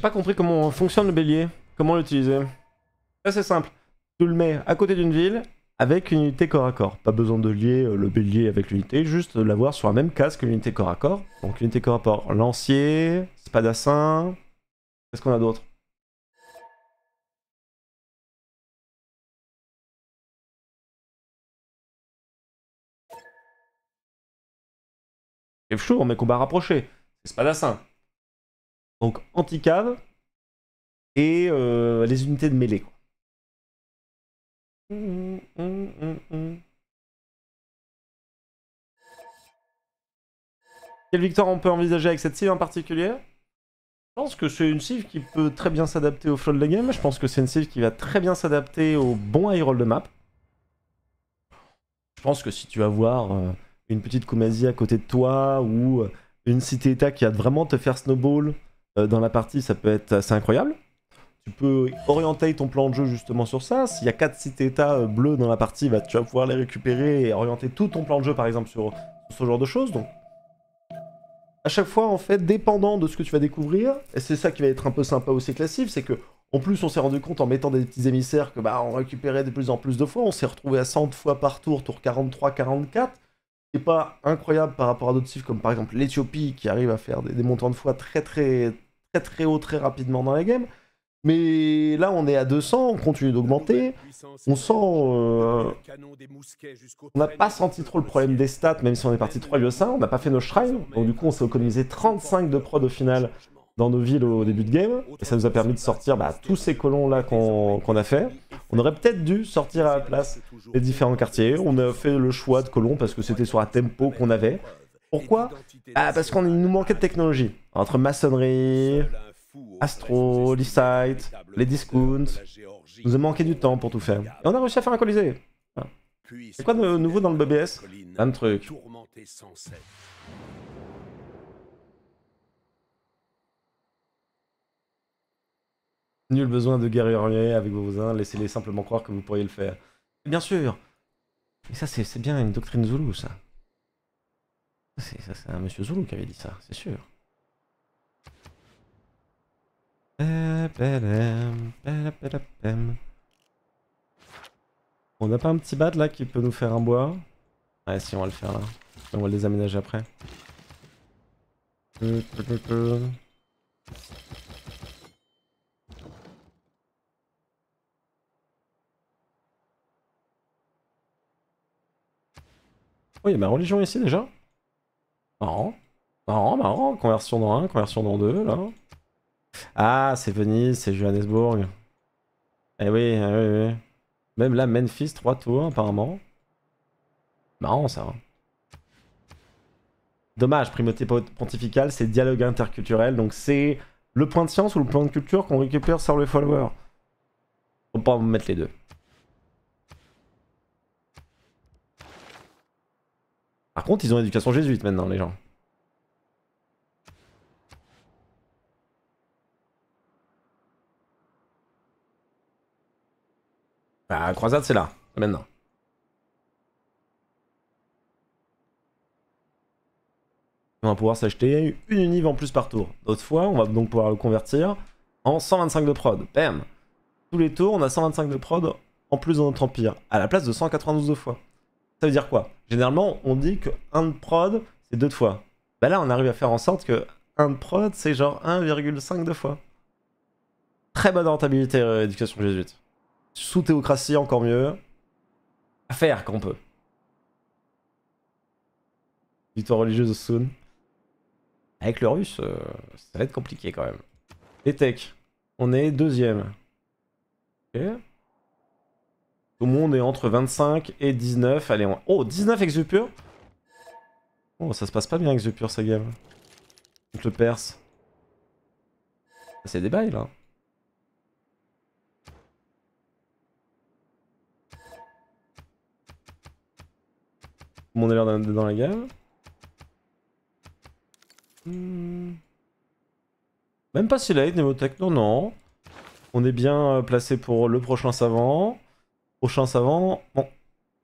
pas compris comment fonctionne le bélier, comment l'utiliser. C'est simple. Tu le mets à côté d'une ville avec une unité corps à corps. Pas besoin de lier euh, le bélier avec l'unité, juste de l'avoir sur la même casque que l'unité corps à corps. Donc l'unité corps à corps, lancier, spadassin. Qu'est-ce qu'on a d'autre C'est chaud, mais combat rapproché. C'est spadassin. Donc anti-cave et euh, les unités de mêlée. Quelle victoire on peut envisager avec cette civ en particulier Je pense que c'est une civ qui peut très bien s'adapter au flow de la game. Je pense que c'est une civ qui va très bien s'adapter au bon high roll de map. Je pense que si tu vas voir euh, une petite Kumasi à côté de toi ou euh, une cité-état qui va vraiment te faire snowball, euh, dans la partie, ça peut être assez incroyable. Tu peux orienter ton plan de jeu justement sur ça. S'il y a 4 cités états euh, bleus dans la partie, bah, tu vas pouvoir les récupérer et orienter tout ton plan de jeu par exemple sur, ce genre de choses. Donc à chaque fois en fait dépendant de ce que tu vas découvrir et c'est ça qui va être un peu sympa aussi classique c'est que en plus on s'est rendu compte en mettant des petits émissaires que bah on récupérait de plus en plus de fois on s'est retrouvé à 100 fois par tour tour 43 44 n'est pas incroyable par rapport à d'autres chiffres comme par exemple l'Ethiopie qui arrive à faire des, montants de fois très très très très haut très rapidement dans la game. Mais là, on est à 200, on continue d'augmenter. On sent. Euh, on n'a pas senti trop le problème des stats, même si on est parti 3,5. On n'a pas fait nos shrines. Donc, du coup, on s'est économisé 35 de prod au final dans nos villes au début de game. Et ça nous a permis de sortir bah, tous ces colons-là qu'on a fait. On aurait peut-être dû sortir à la place des différents quartiers. On a fait le choix de colons parce que c'était sur un tempo qu'on avait. Pourquoi ah, Parce qu'on nous manquait de technologie. Entre maçonnerie, Astro, lissite, les discounts. Nous a manqué du temps pour tout faire. Et on a réussi à faire un colisée. C'est quoi de nouveau dans le BBS Un truc. Nul besoin de guerrier avec vos voisins, laissez-les simplement croire que vous pourriez le faire. Bien sûr Et ça, c'est bien une doctrine Zoulou, ça. c'est un monsieur Zoulou qui avait dit ça, c'est sûr. On n'a pas un petit bad là qui peut nous faire un bois Ouais, si, on va le faire là. On va le désaménager après. Oh, il y a ma religion ici déjà Marrant. Marrant, marrant. Conversion dans 1, conversion dans 2, là. Ah, c'est Venise, c'est Johannesburg. Eh oui, eh oui, eh oui. Même là, Memphis, 3 tours, apparemment. Marrant, ça. Dommage, primauté pontificale, c'est dialogue interculturel. Donc, c'est le point de science ou le point de culture qu'on récupère sur les followers. Faut pas mettre les deux. Par contre, ils ont éducation jésuite maintenant, les gens. Bah, croisade, c'est là, maintenant. On va pouvoir s'acheter une unive en plus par tour. D'autres fois, on va donc pouvoir le convertir en 125 de prod. Bam Tous les tours, on a 125 de prod en plus dans notre empire, à la place de 192 fois. Ça veut dire quoi Généralement, on dit que un de prod, c'est deux de fois. Bah là, on arrive à faire en sorte que un de prod, c'est genre 1,5 de fois. Très bonne rentabilité, euh, éducation jésuite. Sous théocratie, encore mieux. Affaire faire qu'on peut. Victoire religieuse au Soon. Avec le russe, euh, ça va être compliqué quand même. Les tech, on est deuxième. Ok. Tout le monde est entre 25 et 19. Allez, on... Oh, 19 Exupur Oh, ça se passe pas bien Exupur, sa game. On te perce. C'est des bails, là. Tout le monde l'air dans la game. Hmm. Même pas si late, niveau non, non. On est bien euh, placé pour le prochain savant prochain savant, bon,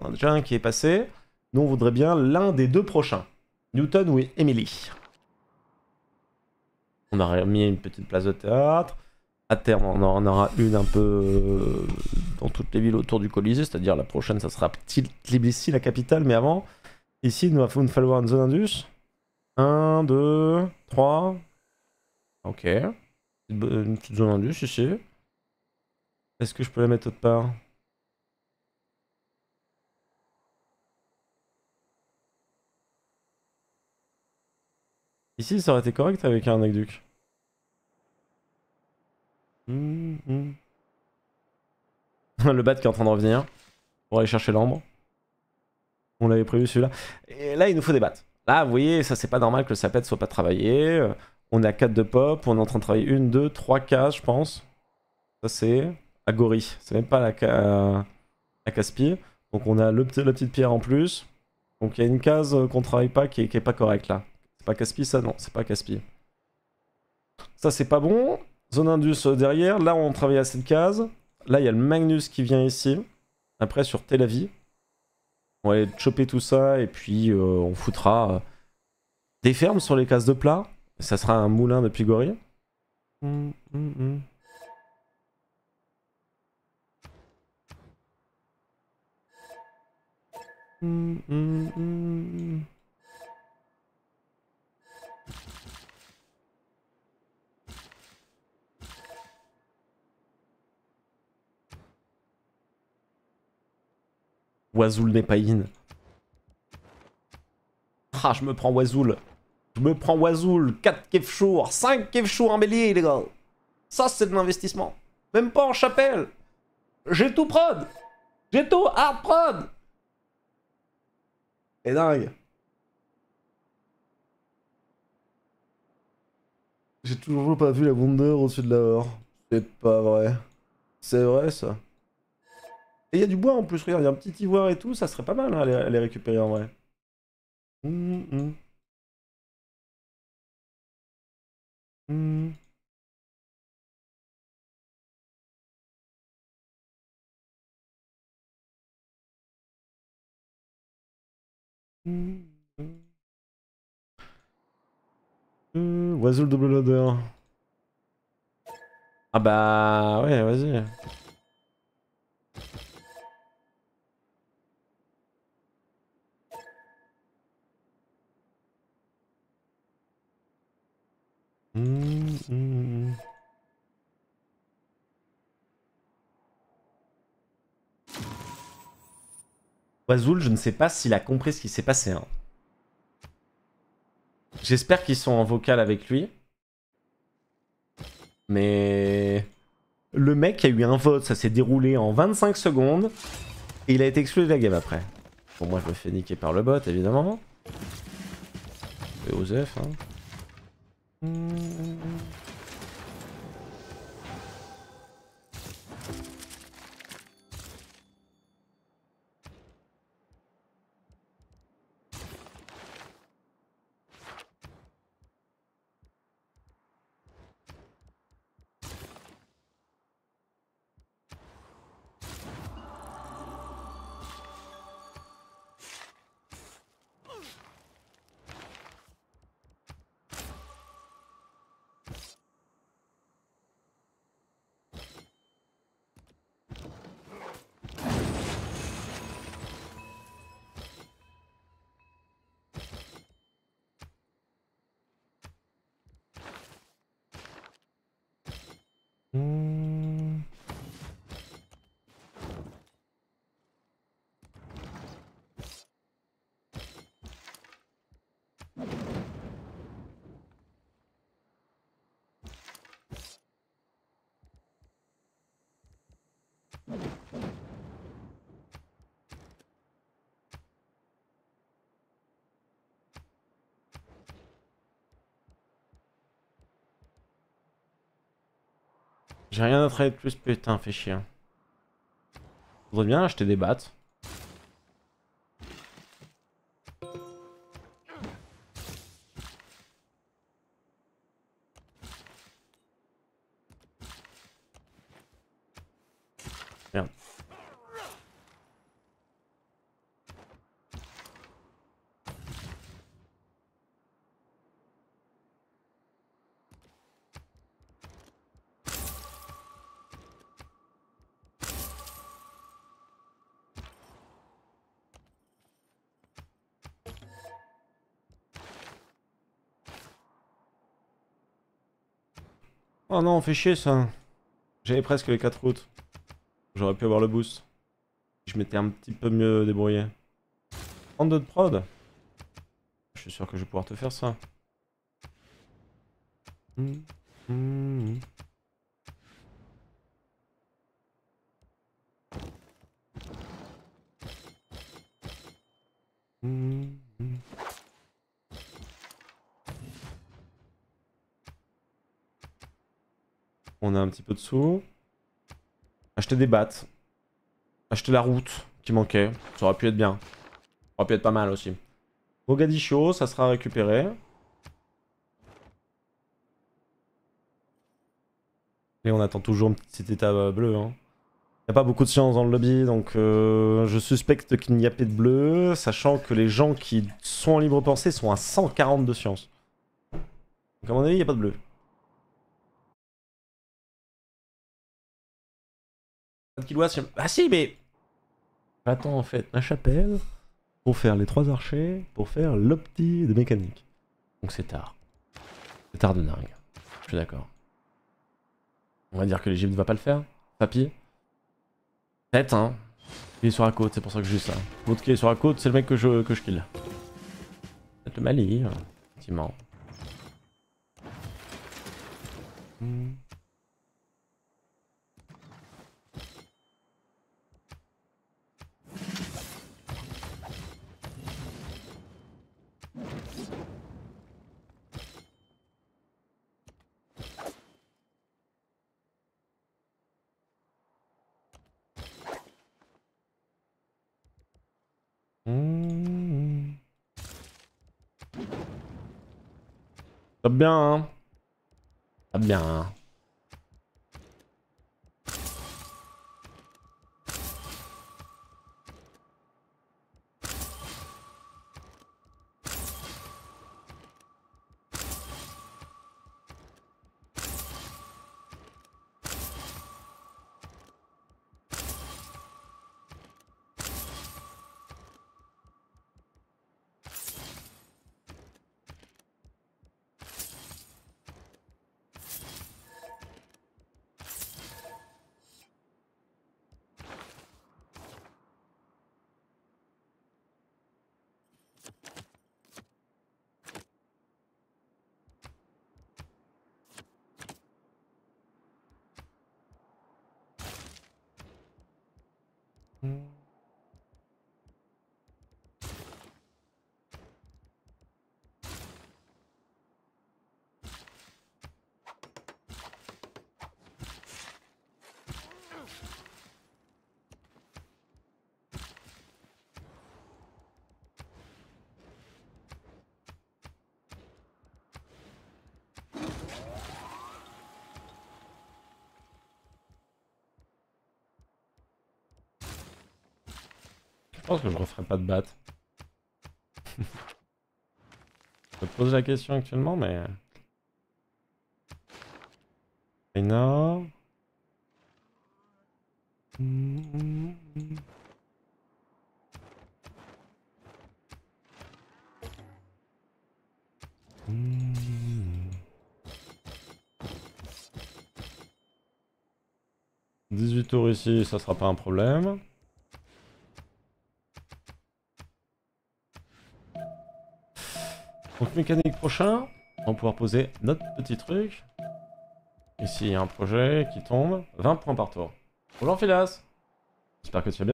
on a déjà un qui est passé. Nous, on voudrait bien l'un des deux prochains. Newton ou Emily. On a mis une petite place de théâtre. À terme, on en aura une un peu euh, dans toutes les villes autour du Colisée, c'est-à-dire la prochaine, ça sera ici la capitale, mais avant, ici, il nous va falloir une zone indus. 1, 2, 3. Ok. Une petite zone indus ici. Est-ce que je peux la mettre autre part Ici, ça aurait été correct avec un aqueduc. Hmm, hmm. le bat qui est en train de revenir pour aller chercher l'ambre. On l'avait prévu celui-là. Et là, il nous faut des battes. Là, vous voyez, ça c'est pas normal que le sapet soit pas travaillé. On est à 4 de pop, on est en train de travailler 1, 2, 3 cases, je pense. Ça c'est Agori, c'est même pas la, la casse Donc on a la petite pierre en plus. Donc il y a une case qu'on travaille pas qui est, qui est pas correcte là pas Caspi, ça non, c'est pas Caspi. Ça, c'est pas bon. Zone Indus euh, derrière. Là, on travaille à cette case. Là, il y a le Magnus qui vient ici. Après, sur Tel Aviv. On va aller choper tout ça et puis euh, on foutra euh, des fermes sur les cases de plat. Ça sera un moulin de Pigori. Mm, mm, mm, Wazul n'est pas in. Ah, je me prends Wazul. Je me prends Wazul. 4 Kefchour, 5 Kefchour en bélier, les gars. Ça, c'est de l'investissement. Même pas en chapelle. J'ai tout prod. J'ai tout hard prod. Et dingue. J'ai toujours pas vu la Wonder au-dessus de la horde. C'est pas vrai. C'est vrai ça. Et il y a du bois en plus, regarde, il y a un petit ivoire et tout, ça serait pas mal hein, à, les, récupérer en vrai. Hum, hum, hum. Oiseau le double loader. Ah bah ouais, vas-y. Mmh, mmh, mmh. Oazul, je ne sais pas s'il a compris ce qui s'est passé. Hein. J'espère qu'ils sont en vocal avec lui. Mais le mec a eu un vote, ça s'est déroulé en 25 secondes. Et il a été exclu de la game après. Bon, moi je me fais niquer par le bot évidemment. Et Osef, hein. Mm -hmm. J'ai rien à travailler de plus, putain, fais chier. Faudrait bien acheter des battes. Oh non, on fait chier ça. J'avais presque les 4 routes. J'aurais pu avoir le boost. Je m'étais un petit peu mieux débrouillé. 32 de prod Je suis sûr que je vais pouvoir te faire ça. On a un petit peu de sous. Acheter des battes. Acheter la route qui manquait. Ça aurait pu être bien. Ça aurait pu être pas mal aussi. Mogadiscio, ça sera récupéré. Et on attend toujours un petit état bleu. Hein. Il n'y a pas beaucoup de sciences dans le lobby, donc euh, je suspecte qu'il n'y a pas de bleu, sachant que les gens qui sont en libre pensée sont à 140 de science. Donc à mon avis, il n'y a pas de bleu. Ah si, mais... Attends, en fait, ma chapelle pour faire les trois archers, pour faire l'opti de mécanique. Donc c'est tard. C'est tard de dingue. Je suis d'accord. On va dire que l'Egypte ne va pas le faire. Papy peut hein. Il est sur la côte, c'est pour ça que j'ai ça. L'autre qui est sur la côte, c'est le mec que je, que je kill. Peut-être le Mali, hein, effectivement. Hmm. Top bien, hein Top bien, hein pense que je referai pas de batte. je pose la question actuellement, mais... Reina... 18 tours ici, ça sera pas un problème. mécanique prochain, on va pouvoir poser notre petit truc. Ici, il y a un projet qui tombe. 20 points par tour. Bonjour Philas J'espère que tu vas bien.